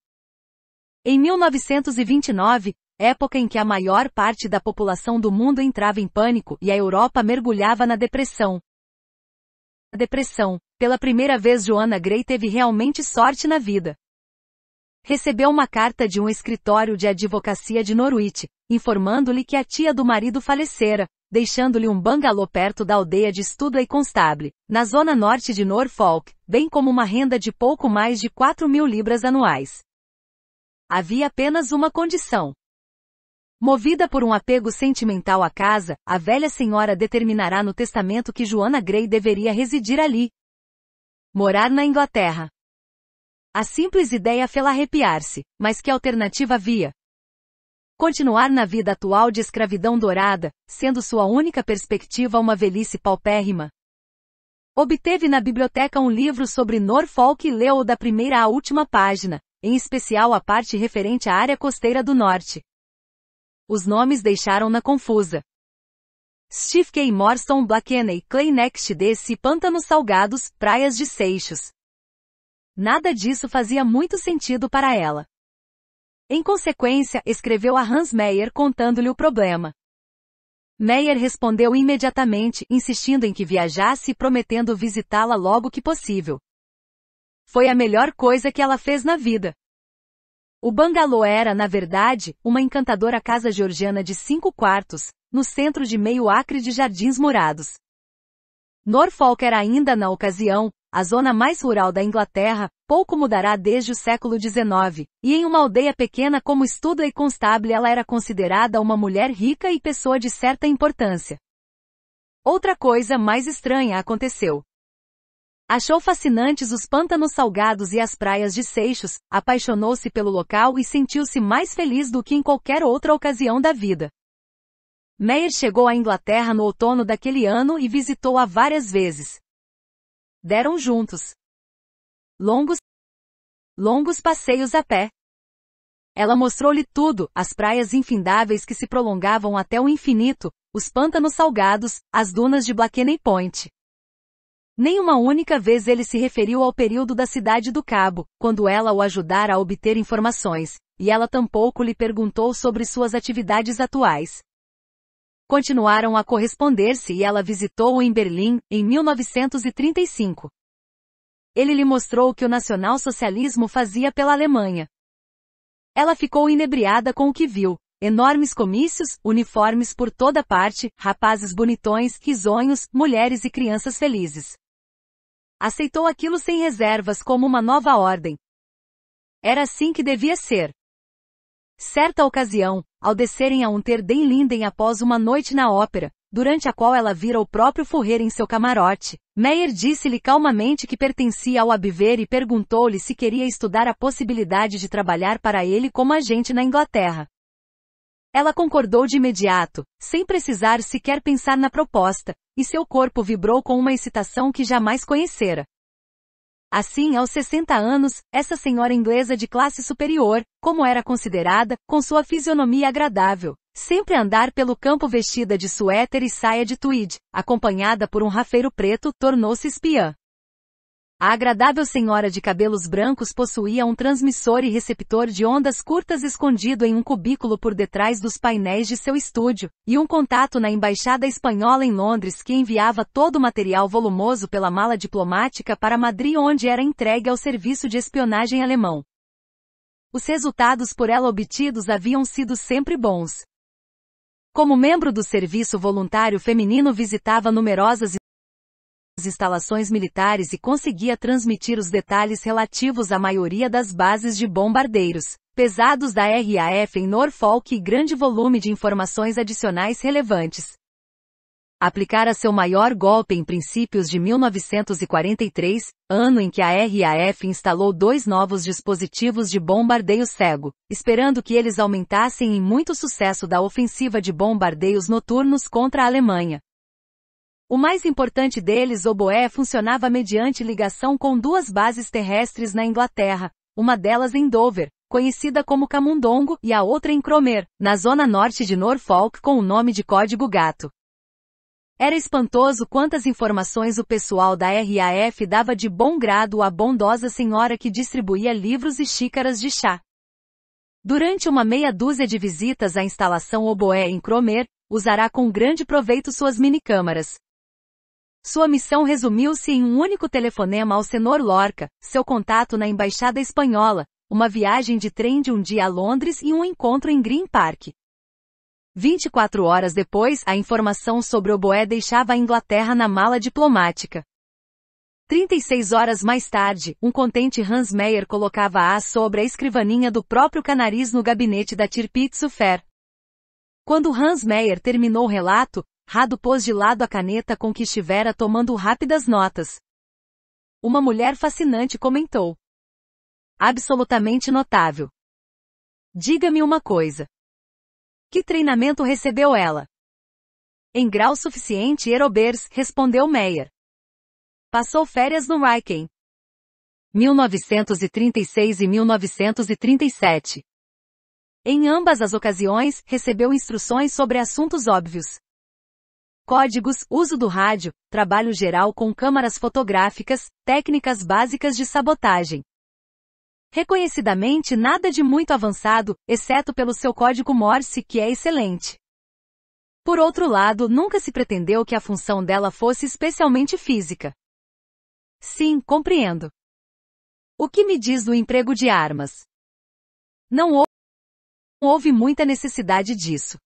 Em 1929, época em que a maior parte da população do mundo entrava em pânico e a Europa mergulhava na depressão. A depressão. Pela primeira vez Joanna Grey teve realmente sorte na vida recebeu uma carta de um escritório de advocacia de Norwich, informando-lhe que a tia do marido falecera, deixando-lhe um bangalô perto da aldeia de Studley Constable, na zona norte de Norfolk, bem como uma renda de pouco mais de 4 mil libras anuais. Havia apenas uma condição. Movida por um apego sentimental à casa, a velha senhora determinará no testamento que Joana Grey deveria residir ali. Morar na Inglaterra. A simples ideia fê-la arrepiar-se, mas que alternativa havia? Continuar na vida atual de escravidão dourada, sendo sua única perspectiva uma velhice paupérrima. Obteve na biblioteca um livro sobre Norfolk e leu-o da primeira à última página, em especial a parte referente à área costeira do norte. Os nomes deixaram-na confusa. Steve K. Morston Blakeney Clay Next desse Pântanos Salgados, Praias de Seixos. Nada disso fazia muito sentido para ela. Em consequência, escreveu a Hans Meyer contando-lhe o problema. Meyer respondeu imediatamente, insistindo em que viajasse e prometendo visitá-la logo que possível. Foi a melhor coisa que ela fez na vida. O bangalô era, na verdade, uma encantadora casa georgiana de cinco quartos, no centro de meio acre de jardins murados. Norfolk era ainda, na ocasião, a zona mais rural da Inglaterra, pouco mudará desde o século XIX, e em uma aldeia pequena como e Constable ela era considerada uma mulher rica e pessoa de certa importância. Outra coisa mais estranha aconteceu. Achou fascinantes os pântanos salgados e as praias de Seixos, apaixonou-se pelo local e sentiu-se mais feliz do que em qualquer outra ocasião da vida. Meyer chegou à Inglaterra no outono daquele ano e visitou-a várias vezes, Deram juntos. Longos, longos passeios a pé. Ela mostrou-lhe tudo, as praias infindáveis que se prolongavam até o infinito, os pântanos salgados, as dunas de Blakeney Point. Nenhuma única vez ele se referiu ao período da Cidade do Cabo, quando ela o ajudara a obter informações, e ela tampouco lhe perguntou sobre suas atividades atuais continuaram a corresponder-se e ela visitou-o em Berlim, em 1935. Ele lhe mostrou o que o nacionalsocialismo fazia pela Alemanha. Ela ficou inebriada com o que viu. Enormes comícios, uniformes por toda parte, rapazes bonitões, risonhos, mulheres e crianças felizes. Aceitou aquilo sem reservas como uma nova ordem. Era assim que devia ser. Certa ocasião, ao descerem a um ter Den Linden após uma noite na ópera, durante a qual ela vira o próprio Forrer em seu camarote, Meyer disse-lhe calmamente que pertencia ao abiver e perguntou-lhe se queria estudar a possibilidade de trabalhar para ele como agente na Inglaterra. Ela concordou de imediato, sem precisar sequer pensar na proposta, e seu corpo vibrou com uma excitação que jamais conhecera. Assim, aos 60 anos, essa senhora inglesa de classe superior, como era considerada, com sua fisionomia agradável, sempre andar pelo campo vestida de suéter e saia de tweed, acompanhada por um rafeiro preto, tornou-se espiã. A agradável senhora de cabelos brancos possuía um transmissor e receptor de ondas curtas escondido em um cubículo por detrás dos painéis de seu estúdio, e um contato na embaixada espanhola em Londres que enviava todo o material volumoso pela mala diplomática para Madrid onde era entregue ao serviço de espionagem alemão. Os resultados por ela obtidos haviam sido sempre bons. Como membro do serviço voluntário feminino visitava numerosas as instalações militares e conseguia transmitir os detalhes relativos à maioria das bases de bombardeiros pesados da RAF em Norfolk e grande volume de informações adicionais relevantes. Aplicara seu maior golpe em princípios de 1943, ano em que a RAF instalou dois novos dispositivos de bombardeio cego, esperando que eles aumentassem em muito sucesso da ofensiva de bombardeios noturnos contra a Alemanha. O mais importante deles, Oboé, funcionava mediante ligação com duas bases terrestres na Inglaterra, uma delas em Dover, conhecida como Camundongo, e a outra em Cromer, na zona norte de Norfolk com o nome de código gato. Era espantoso quantas informações o pessoal da RAF dava de bom grado à bondosa senhora que distribuía livros e xícaras de chá. Durante uma meia dúzia de visitas à instalação Oboé em Cromer, usará com grande proveito suas minicâmaras, sua missão resumiu-se em um único telefonema ao Senor Lorca, seu contato na Embaixada Espanhola, uma viagem de trem de um dia a Londres e um encontro em Green Park. 24 horas depois, a informação sobre o Boé deixava a Inglaterra na mala diplomática. 36 horas mais tarde, um contente Hans Meyer colocava-a sobre a escrivaninha do próprio Canariz no gabinete da Tirpitz Fer. Quando Hans Meyer terminou o relato, Rado pôs de lado a caneta com que estivera tomando rápidas notas. Uma mulher fascinante comentou. Absolutamente notável. Diga-me uma coisa. Que treinamento recebeu ela? Em grau suficiente, Erobers, respondeu Meyer. Passou férias no Riken. 1936 e 1937. Em ambas as ocasiões, recebeu instruções sobre assuntos óbvios códigos, uso do rádio, trabalho geral com câmaras fotográficas, técnicas básicas de sabotagem. Reconhecidamente nada de muito avançado, exceto pelo seu código Morse, que é excelente. Por outro lado, nunca se pretendeu que a função dela fosse especialmente física. Sim, compreendo. O que me diz do emprego de armas? Não houve muita necessidade disso.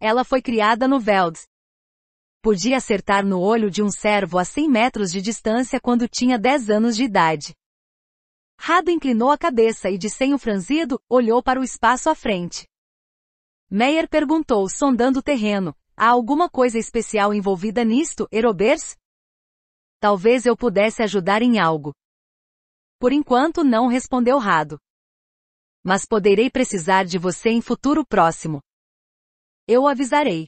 Ela foi criada no Velds, podia acertar no olho de um servo a 100 metros de distância quando tinha 10 anos de idade. Rado inclinou a cabeça e de senho franzido, olhou para o espaço à frente. Meyer perguntou, sondando o terreno, há alguma coisa especial envolvida nisto, Erobers? Talvez eu pudesse ajudar em algo. Por enquanto não respondeu Rado. Mas poderei precisar de você em futuro próximo. Eu avisarei.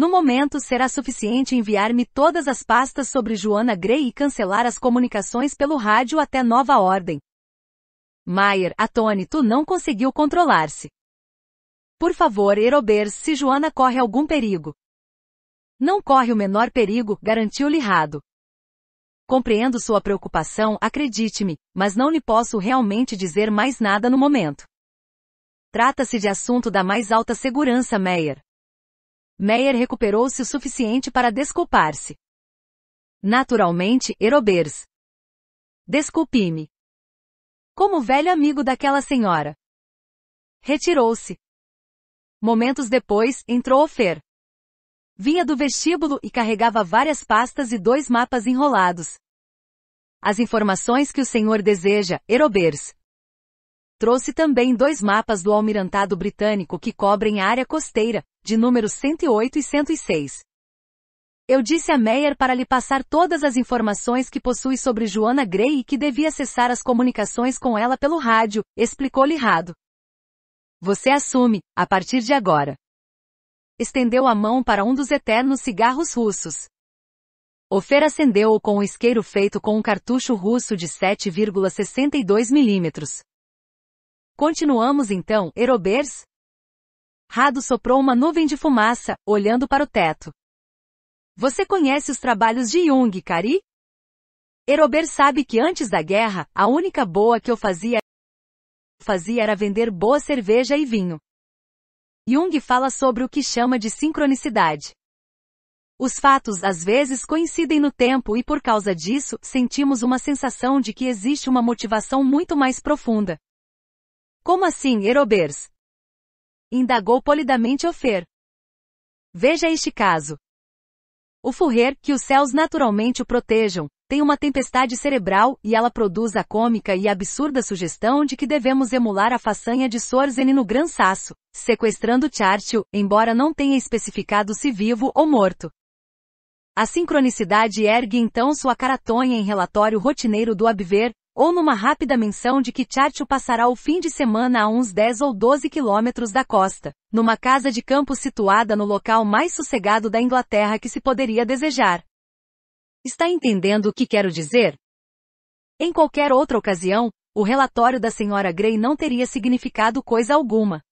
No momento será suficiente enviar-me todas as pastas sobre Joana Gray e cancelar as comunicações pelo rádio até nova ordem. Maier, atônito, não conseguiu controlar-se. Por favor, Herobers, se Joana corre algum perigo. Não corre o menor perigo, garantiu-lhe Rado. Compreendo sua preocupação, acredite-me, mas não lhe posso realmente dizer mais nada no momento. Trata-se de assunto da mais alta segurança, Meyer. Meyer recuperou-se o suficiente para desculpar-se. Naturalmente, Herobers. Desculpe-me. Como velho amigo daquela senhora. Retirou-se. Momentos depois, entrou Ofer. Vinha do vestíbulo e carregava várias pastas e dois mapas enrolados. As informações que o senhor deseja, Herobers. Trouxe também dois mapas do Almirantado Britânico que cobrem a área costeira, de números 108 e 106. Eu disse a Meyer para lhe passar todas as informações que possui sobre Joana Grey e que devia acessar as comunicações com ela pelo rádio, explicou-lhe Rado. Você assume, a partir de agora. Estendeu a mão para um dos eternos cigarros russos. Ofer acendeu-o com um isqueiro feito com um cartucho russo de 7,62 milímetros. Continuamos então, Erobers? Rado soprou uma nuvem de fumaça, olhando para o teto. Você conhece os trabalhos de Jung, Kari? Erober sabe que antes da guerra, a única boa que eu fazia fazia era vender boa cerveja e vinho. Jung fala sobre o que chama de sincronicidade. Os fatos às vezes coincidem no tempo e por causa disso, sentimos uma sensação de que existe uma motivação muito mais profunda. Como assim, Herobers? Indagou polidamente Ofer. Veja este caso. O Furrer, que os céus naturalmente o protejam, tem uma tempestade cerebral e ela produz a cômica e absurda sugestão de que devemos emular a façanha de Sorzene no Gran sequestrando Churchill, embora não tenha especificado se vivo ou morto. A sincronicidade ergue então sua caratonha em relatório rotineiro do Abver, ou numa rápida menção de que Churchill passará o fim de semana a uns 10 ou 12 quilômetros da costa, numa casa de campo situada no local mais sossegado da Inglaterra que se poderia desejar. Está entendendo o que quero dizer? Em qualquer outra ocasião, o relatório da senhora Gray não teria significado coisa alguma.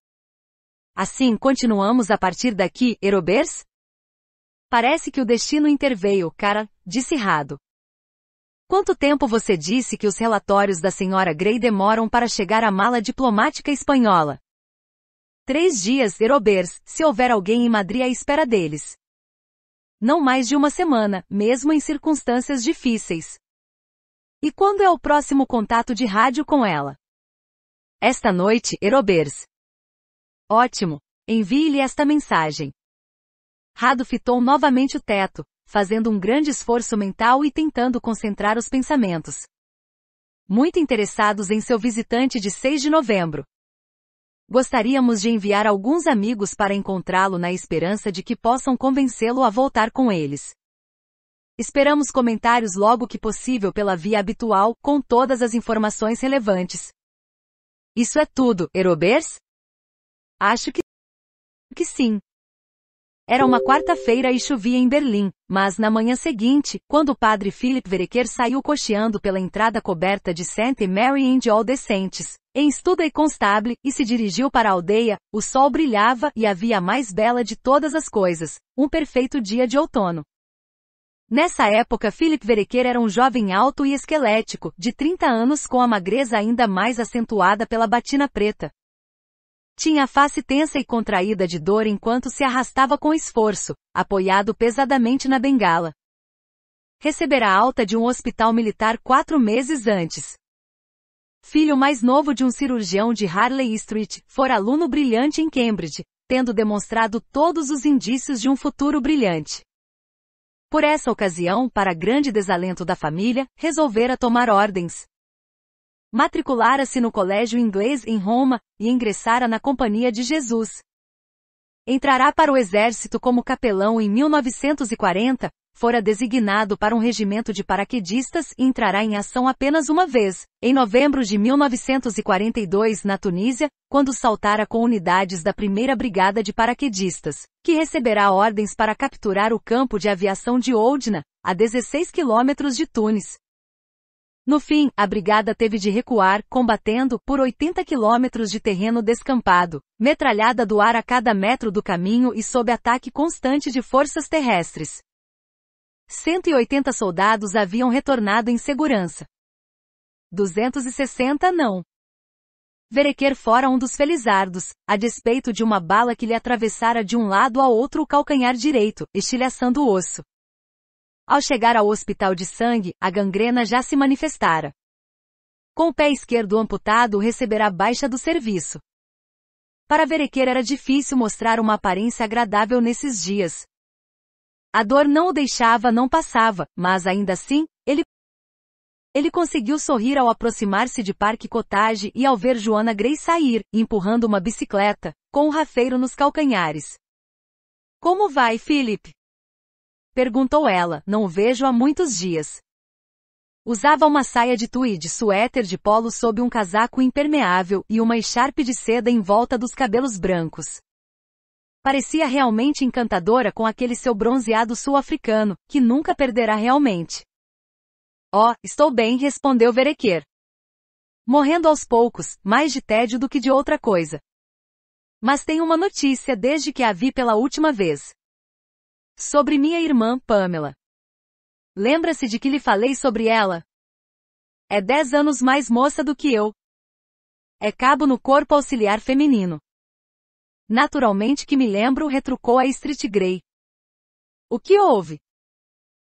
Assim continuamos a partir daqui, Herobers? Parece que o destino interveio, cara, disse Rado. Quanto tempo você disse que os relatórios da senhora Grey demoram para chegar à mala diplomática espanhola? Três dias, Herobers, se houver alguém em Madrid à espera deles. Não mais de uma semana, mesmo em circunstâncias difíceis. E quando é o próximo contato de rádio com ela? Esta noite, Herobers. Ótimo. Envie-lhe esta mensagem. Rado fitou novamente o teto, fazendo um grande esforço mental e tentando concentrar os pensamentos. Muito interessados em seu visitante de 6 de novembro. Gostaríamos de enviar alguns amigos para encontrá-lo na esperança de que possam convencê-lo a voltar com eles. Esperamos comentários logo que possível pela via habitual, com todas as informações relevantes. Isso é tudo, Herobers? Acho que, que sim. Era uma quarta-feira e chovia em Berlim, mas na manhã seguinte, quando o padre Philip Vereker saiu cocheando pela entrada coberta de Saint Mary and All Decentes, em Estuda e Constable, e se dirigiu para a aldeia, o sol brilhava e havia a mais bela de todas as coisas, um perfeito dia de outono. Nessa época Philip Vereker era um jovem alto e esquelético, de 30 anos com a magreza ainda mais acentuada pela batina preta, tinha a face tensa e contraída de dor enquanto se arrastava com esforço, apoiado pesadamente na bengala. Recebera alta de um hospital militar quatro meses antes. Filho mais novo de um cirurgião de Harley Street, fora aluno brilhante em Cambridge, tendo demonstrado todos os indícios de um futuro brilhante. Por essa ocasião, para grande desalento da família, resolvera tomar ordens matriculara-se no colégio inglês em Roma e ingressara na Companhia de Jesus. Entrará para o exército como capelão em 1940, fora designado para um regimento de paraquedistas e entrará em ação apenas uma vez, em novembro de 1942 na Tunísia, quando saltara com unidades da 1 Brigada de Paraquedistas, que receberá ordens para capturar o campo de aviação de Oldna, a 16 quilômetros de Tunis, no fim, a brigada teve de recuar, combatendo, por 80 quilômetros de terreno descampado, metralhada do ar a cada metro do caminho e sob ataque constante de forças terrestres. 180 soldados haviam retornado em segurança. 260 não. Verequer fora um dos felizardos, a despeito de uma bala que lhe atravessara de um lado a outro o calcanhar direito, estilhaçando o osso. Ao chegar ao hospital de sangue, a gangrena já se manifestara. Com o pé esquerdo amputado, receberá baixa do serviço. Para Verequer era difícil mostrar uma aparência agradável nesses dias. A dor não o deixava, não passava, mas ainda assim, ele ele conseguiu sorrir ao aproximar-se de Parque Cottage e ao ver Joana Grey sair, empurrando uma bicicleta, com o um rafeiro nos calcanhares. Como vai, Philip? Perguntou ela, não o vejo há muitos dias. Usava uma saia de tweed suéter de polo sob um casaco impermeável e uma echarpe de seda em volta dos cabelos brancos. Parecia realmente encantadora com aquele seu bronzeado sul-africano, que nunca perderá realmente. Oh, estou bem, respondeu Verequer. Morrendo aos poucos, mais de tédio do que de outra coisa. Mas tenho uma notícia desde que a vi pela última vez. Sobre minha irmã, Pamela. Lembra-se de que lhe falei sobre ela? É dez anos mais moça do que eu. É cabo no corpo auxiliar feminino. Naturalmente que me lembro, retrucou a Street Grey. O que houve?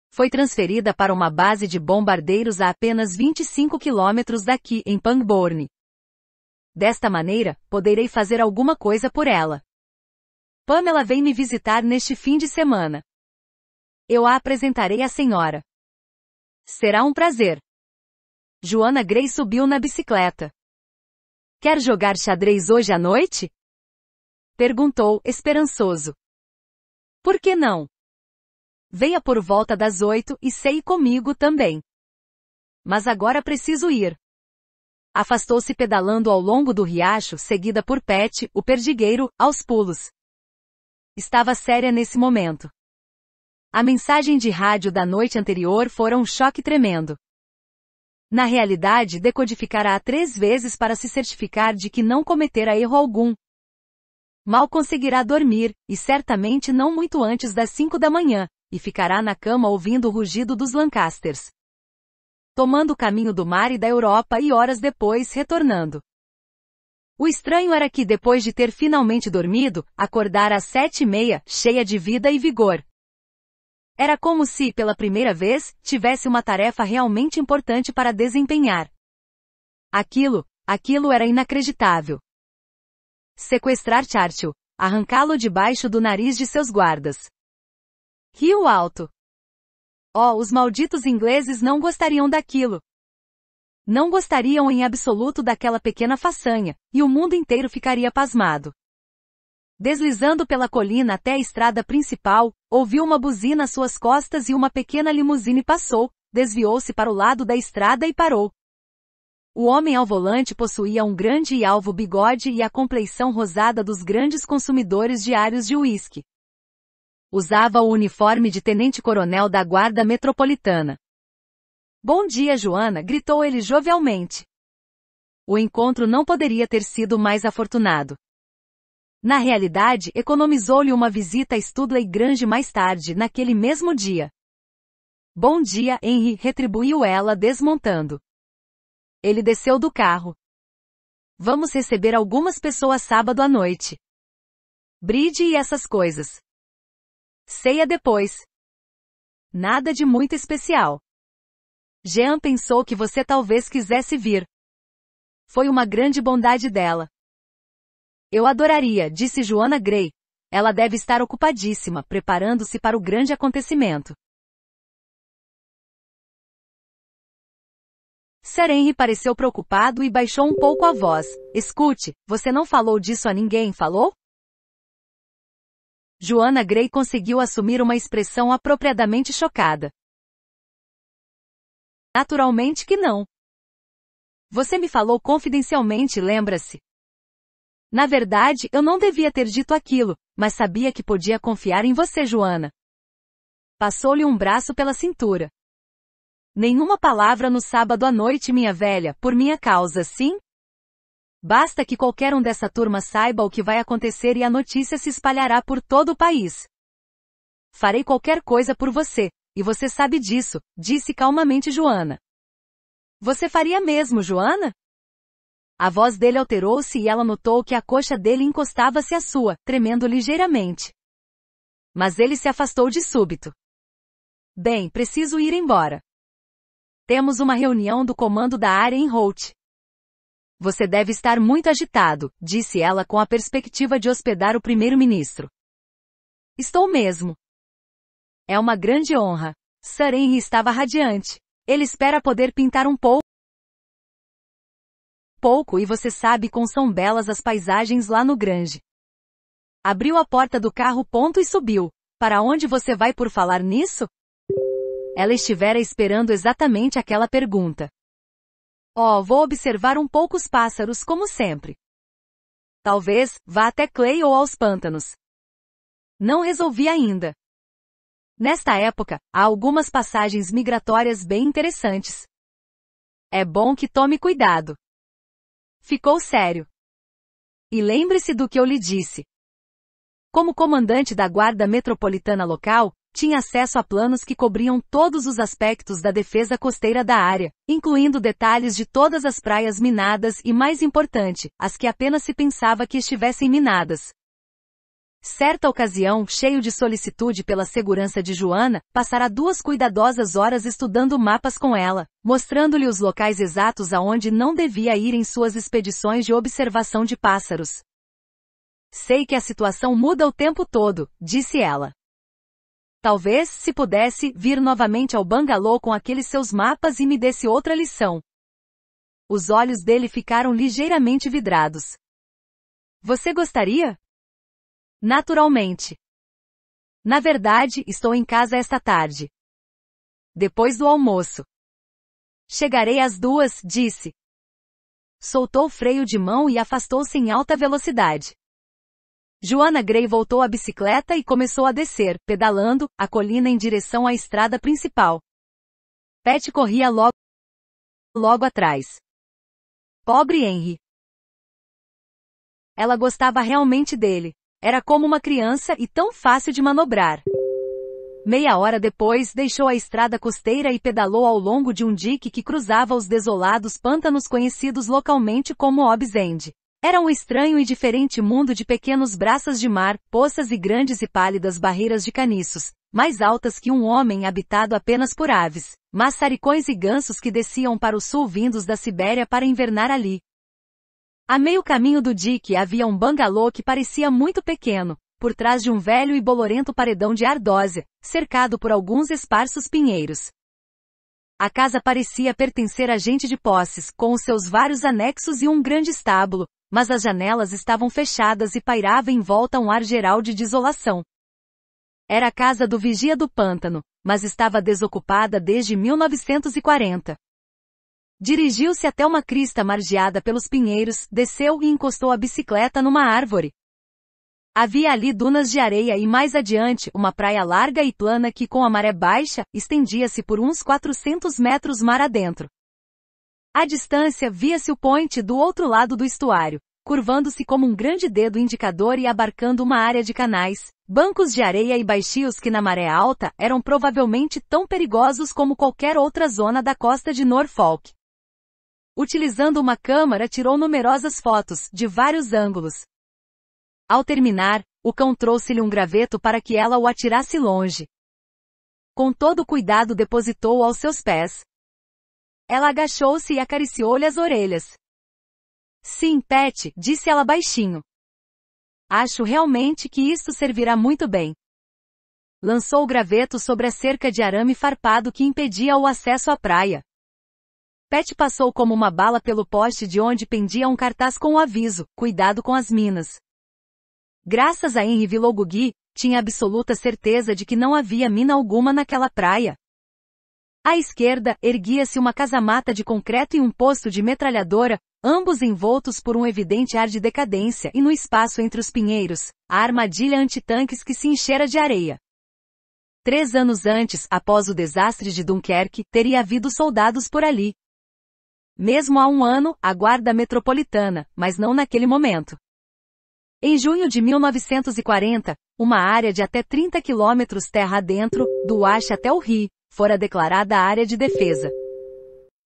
Foi transferida para uma base de bombardeiros a apenas 25 quilômetros daqui, em Pangbourne. Desta maneira, poderei fazer alguma coisa por ela. Pamela vem me visitar neste fim de semana. Eu a apresentarei à senhora. Será um prazer. Joana Grey subiu na bicicleta. Quer jogar xadrez hoje à noite? Perguntou, esperançoso. Por que não? Venha por volta das oito e sei comigo também. Mas agora preciso ir. Afastou-se pedalando ao longo do riacho, seguida por Pet, o perdigueiro, aos pulos. Estava séria nesse momento. A mensagem de rádio da noite anterior fora um choque tremendo. Na realidade, decodificará três vezes para se certificar de que não cometerá erro algum. Mal conseguirá dormir, e certamente não muito antes das cinco da manhã, e ficará na cama ouvindo o rugido dos Lancasters. Tomando o caminho do mar e da Europa e horas depois retornando. O estranho era que depois de ter finalmente dormido, acordara às sete e meia, cheia de vida e vigor. Era como se, pela primeira vez, tivesse uma tarefa realmente importante para desempenhar. Aquilo, aquilo era inacreditável. Sequestrar Churchill, arrancá-lo debaixo do nariz de seus guardas. Rio alto. Oh, os malditos ingleses não gostariam daquilo. Não gostariam em absoluto daquela pequena façanha, e o mundo inteiro ficaria pasmado. Deslizando pela colina até a estrada principal, ouviu uma buzina às suas costas e uma pequena limusine passou, desviou-se para o lado da estrada e parou. O homem ao volante possuía um grande e alvo bigode e a compleição rosada dos grandes consumidores diários de uísque. Usava o uniforme de tenente-coronel da Guarda Metropolitana. Bom dia, Joana! gritou ele jovialmente. O encontro não poderia ter sido mais afortunado. Na realidade, economizou-lhe uma visita a Studley Grange mais tarde, naquele mesmo dia. Bom dia, Henry, retribuiu ela desmontando. Ele desceu do carro. Vamos receber algumas pessoas sábado à noite. Bride e essas coisas. Ceia depois. Nada de muito especial. Jean pensou que você talvez quisesse vir. Foi uma grande bondade dela. Eu adoraria, disse Joana Gray. Ela deve estar ocupadíssima, preparando-se para o grande acontecimento. Sir Henry pareceu preocupado e baixou um pouco a voz. Escute, você não falou disso a ninguém, falou? Joana Gray conseguiu assumir uma expressão apropriadamente chocada. Naturalmente que não. Você me falou confidencialmente, lembra-se? Na verdade, eu não devia ter dito aquilo, mas sabia que podia confiar em você, Joana. Passou-lhe um braço pela cintura. Nenhuma palavra no sábado à noite, minha velha, por minha causa, sim? Basta que qualquer um dessa turma saiba o que vai acontecer e a notícia se espalhará por todo o país. Farei qualquer coisa por você, e você sabe disso, disse calmamente Joana. Você faria mesmo, Joana? A voz dele alterou-se e ela notou que a coxa dele encostava-se à sua, tremendo ligeiramente. Mas ele se afastou de súbito. Bem, preciso ir embora. Temos uma reunião do comando da área em Holt. Você deve estar muito agitado, disse ela com a perspectiva de hospedar o primeiro-ministro. Estou mesmo. É uma grande honra. Sir Henry estava radiante. Ele espera poder pintar um pouco pouco e você sabe quão são belas as paisagens lá no Grange. Abriu a porta do carro ponto e subiu. Para onde você vai por falar nisso? Ela estivera esperando exatamente aquela pergunta. Oh, vou observar um pouco os pássaros como sempre. Talvez, vá até Clay ou aos pântanos. Não resolvi ainda. Nesta época, há algumas passagens migratórias bem interessantes. É bom que tome cuidado. Ficou sério. E lembre-se do que eu lhe disse. Como comandante da Guarda Metropolitana Local, tinha acesso a planos que cobriam todos os aspectos da defesa costeira da área, incluindo detalhes de todas as praias minadas e, mais importante, as que apenas se pensava que estivessem minadas. Certa ocasião, cheio de solicitude pela segurança de Joana, passará duas cuidadosas horas estudando mapas com ela, mostrando-lhe os locais exatos aonde não devia ir em suas expedições de observação de pássaros. Sei que a situação muda o tempo todo, disse ela. Talvez, se pudesse, vir novamente ao bangalô com aqueles seus mapas e me desse outra lição. Os olhos dele ficaram ligeiramente vidrados. Você gostaria? Naturalmente. Na verdade, estou em casa esta tarde. Depois do almoço. Chegarei às duas, disse. Soltou o freio de mão e afastou-se em alta velocidade. Joana Gray voltou à bicicleta e começou a descer, pedalando, a colina em direção à estrada principal. Pat corria logo, logo atrás. Pobre Henry. Ela gostava realmente dele. Era como uma criança e tão fácil de manobrar. Meia hora depois, deixou a estrada costeira e pedalou ao longo de um dique que cruzava os desolados pântanos conhecidos localmente como Hobbs End. Era um estranho e diferente mundo de pequenos braças de mar, poças e grandes e pálidas barreiras de caniços, mais altas que um homem habitado apenas por aves, maçaricões e gansos que desciam para o sul vindos da Sibéria para invernar ali, a meio caminho do dique havia um bangalô que parecia muito pequeno, por trás de um velho e bolorento paredão de ardósia, cercado por alguns esparsos pinheiros. A casa parecia pertencer a gente de posses, com os seus vários anexos e um grande estábulo, mas as janelas estavam fechadas e pairava em volta um ar geral de desolação. Era a casa do vigia do pântano, mas estava desocupada desde 1940. Dirigiu-se até uma crista margeada pelos pinheiros, desceu e encostou a bicicleta numa árvore. Havia ali dunas de areia e mais adiante, uma praia larga e plana que com a maré baixa, estendia-se por uns 400 metros mar adentro. À distância, via-se o ponte do outro lado do estuário, curvando-se como um grande dedo indicador e abarcando uma área de canais, bancos de areia e baixios que na maré alta eram provavelmente tão perigosos como qualquer outra zona da costa de Norfolk. Utilizando uma câmera tirou numerosas fotos, de vários ângulos. Ao terminar, o cão trouxe-lhe um graveto para que ela o atirasse longe. Com todo cuidado depositou-o aos seus pés. Ela agachou-se e acariciou-lhe as orelhas. Sim, Pet, disse ela baixinho. Acho realmente que isto servirá muito bem lançou o graveto sobre a cerca de arame farpado que impedia o acesso à praia. Pet passou como uma bala pelo poste de onde pendia um cartaz com o aviso, cuidado com as minas. Graças a Henry Villogugi, tinha absoluta certeza de que não havia mina alguma naquela praia. À esquerda, erguia-se uma casamata de concreto e um posto de metralhadora, ambos envoltos por um evidente ar de decadência, e no espaço entre os pinheiros, a armadilha antitanques que se enchera de areia. Três anos antes, após o desastre de Dunkerque, teria havido soldados por ali. Mesmo há um ano, a Guarda Metropolitana, mas não naquele momento. Em junho de 1940, uma área de até 30 quilômetros terra adentro, do Ache até o Rio, fora declarada área de defesa.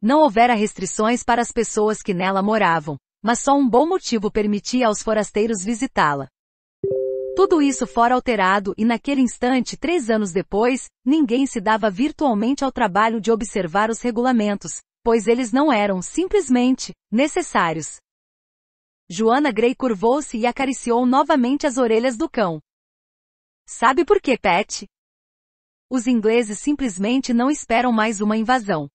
Não houvera restrições para as pessoas que nela moravam, mas só um bom motivo permitia aos forasteiros visitá-la. Tudo isso fora alterado e naquele instante, três anos depois, ninguém se dava virtualmente ao trabalho de observar os regulamentos, pois eles não eram, simplesmente, necessários. Joana Grey curvou-se e acariciou novamente as orelhas do cão. Sabe por quê, Pet? Os ingleses simplesmente não esperam mais uma invasão.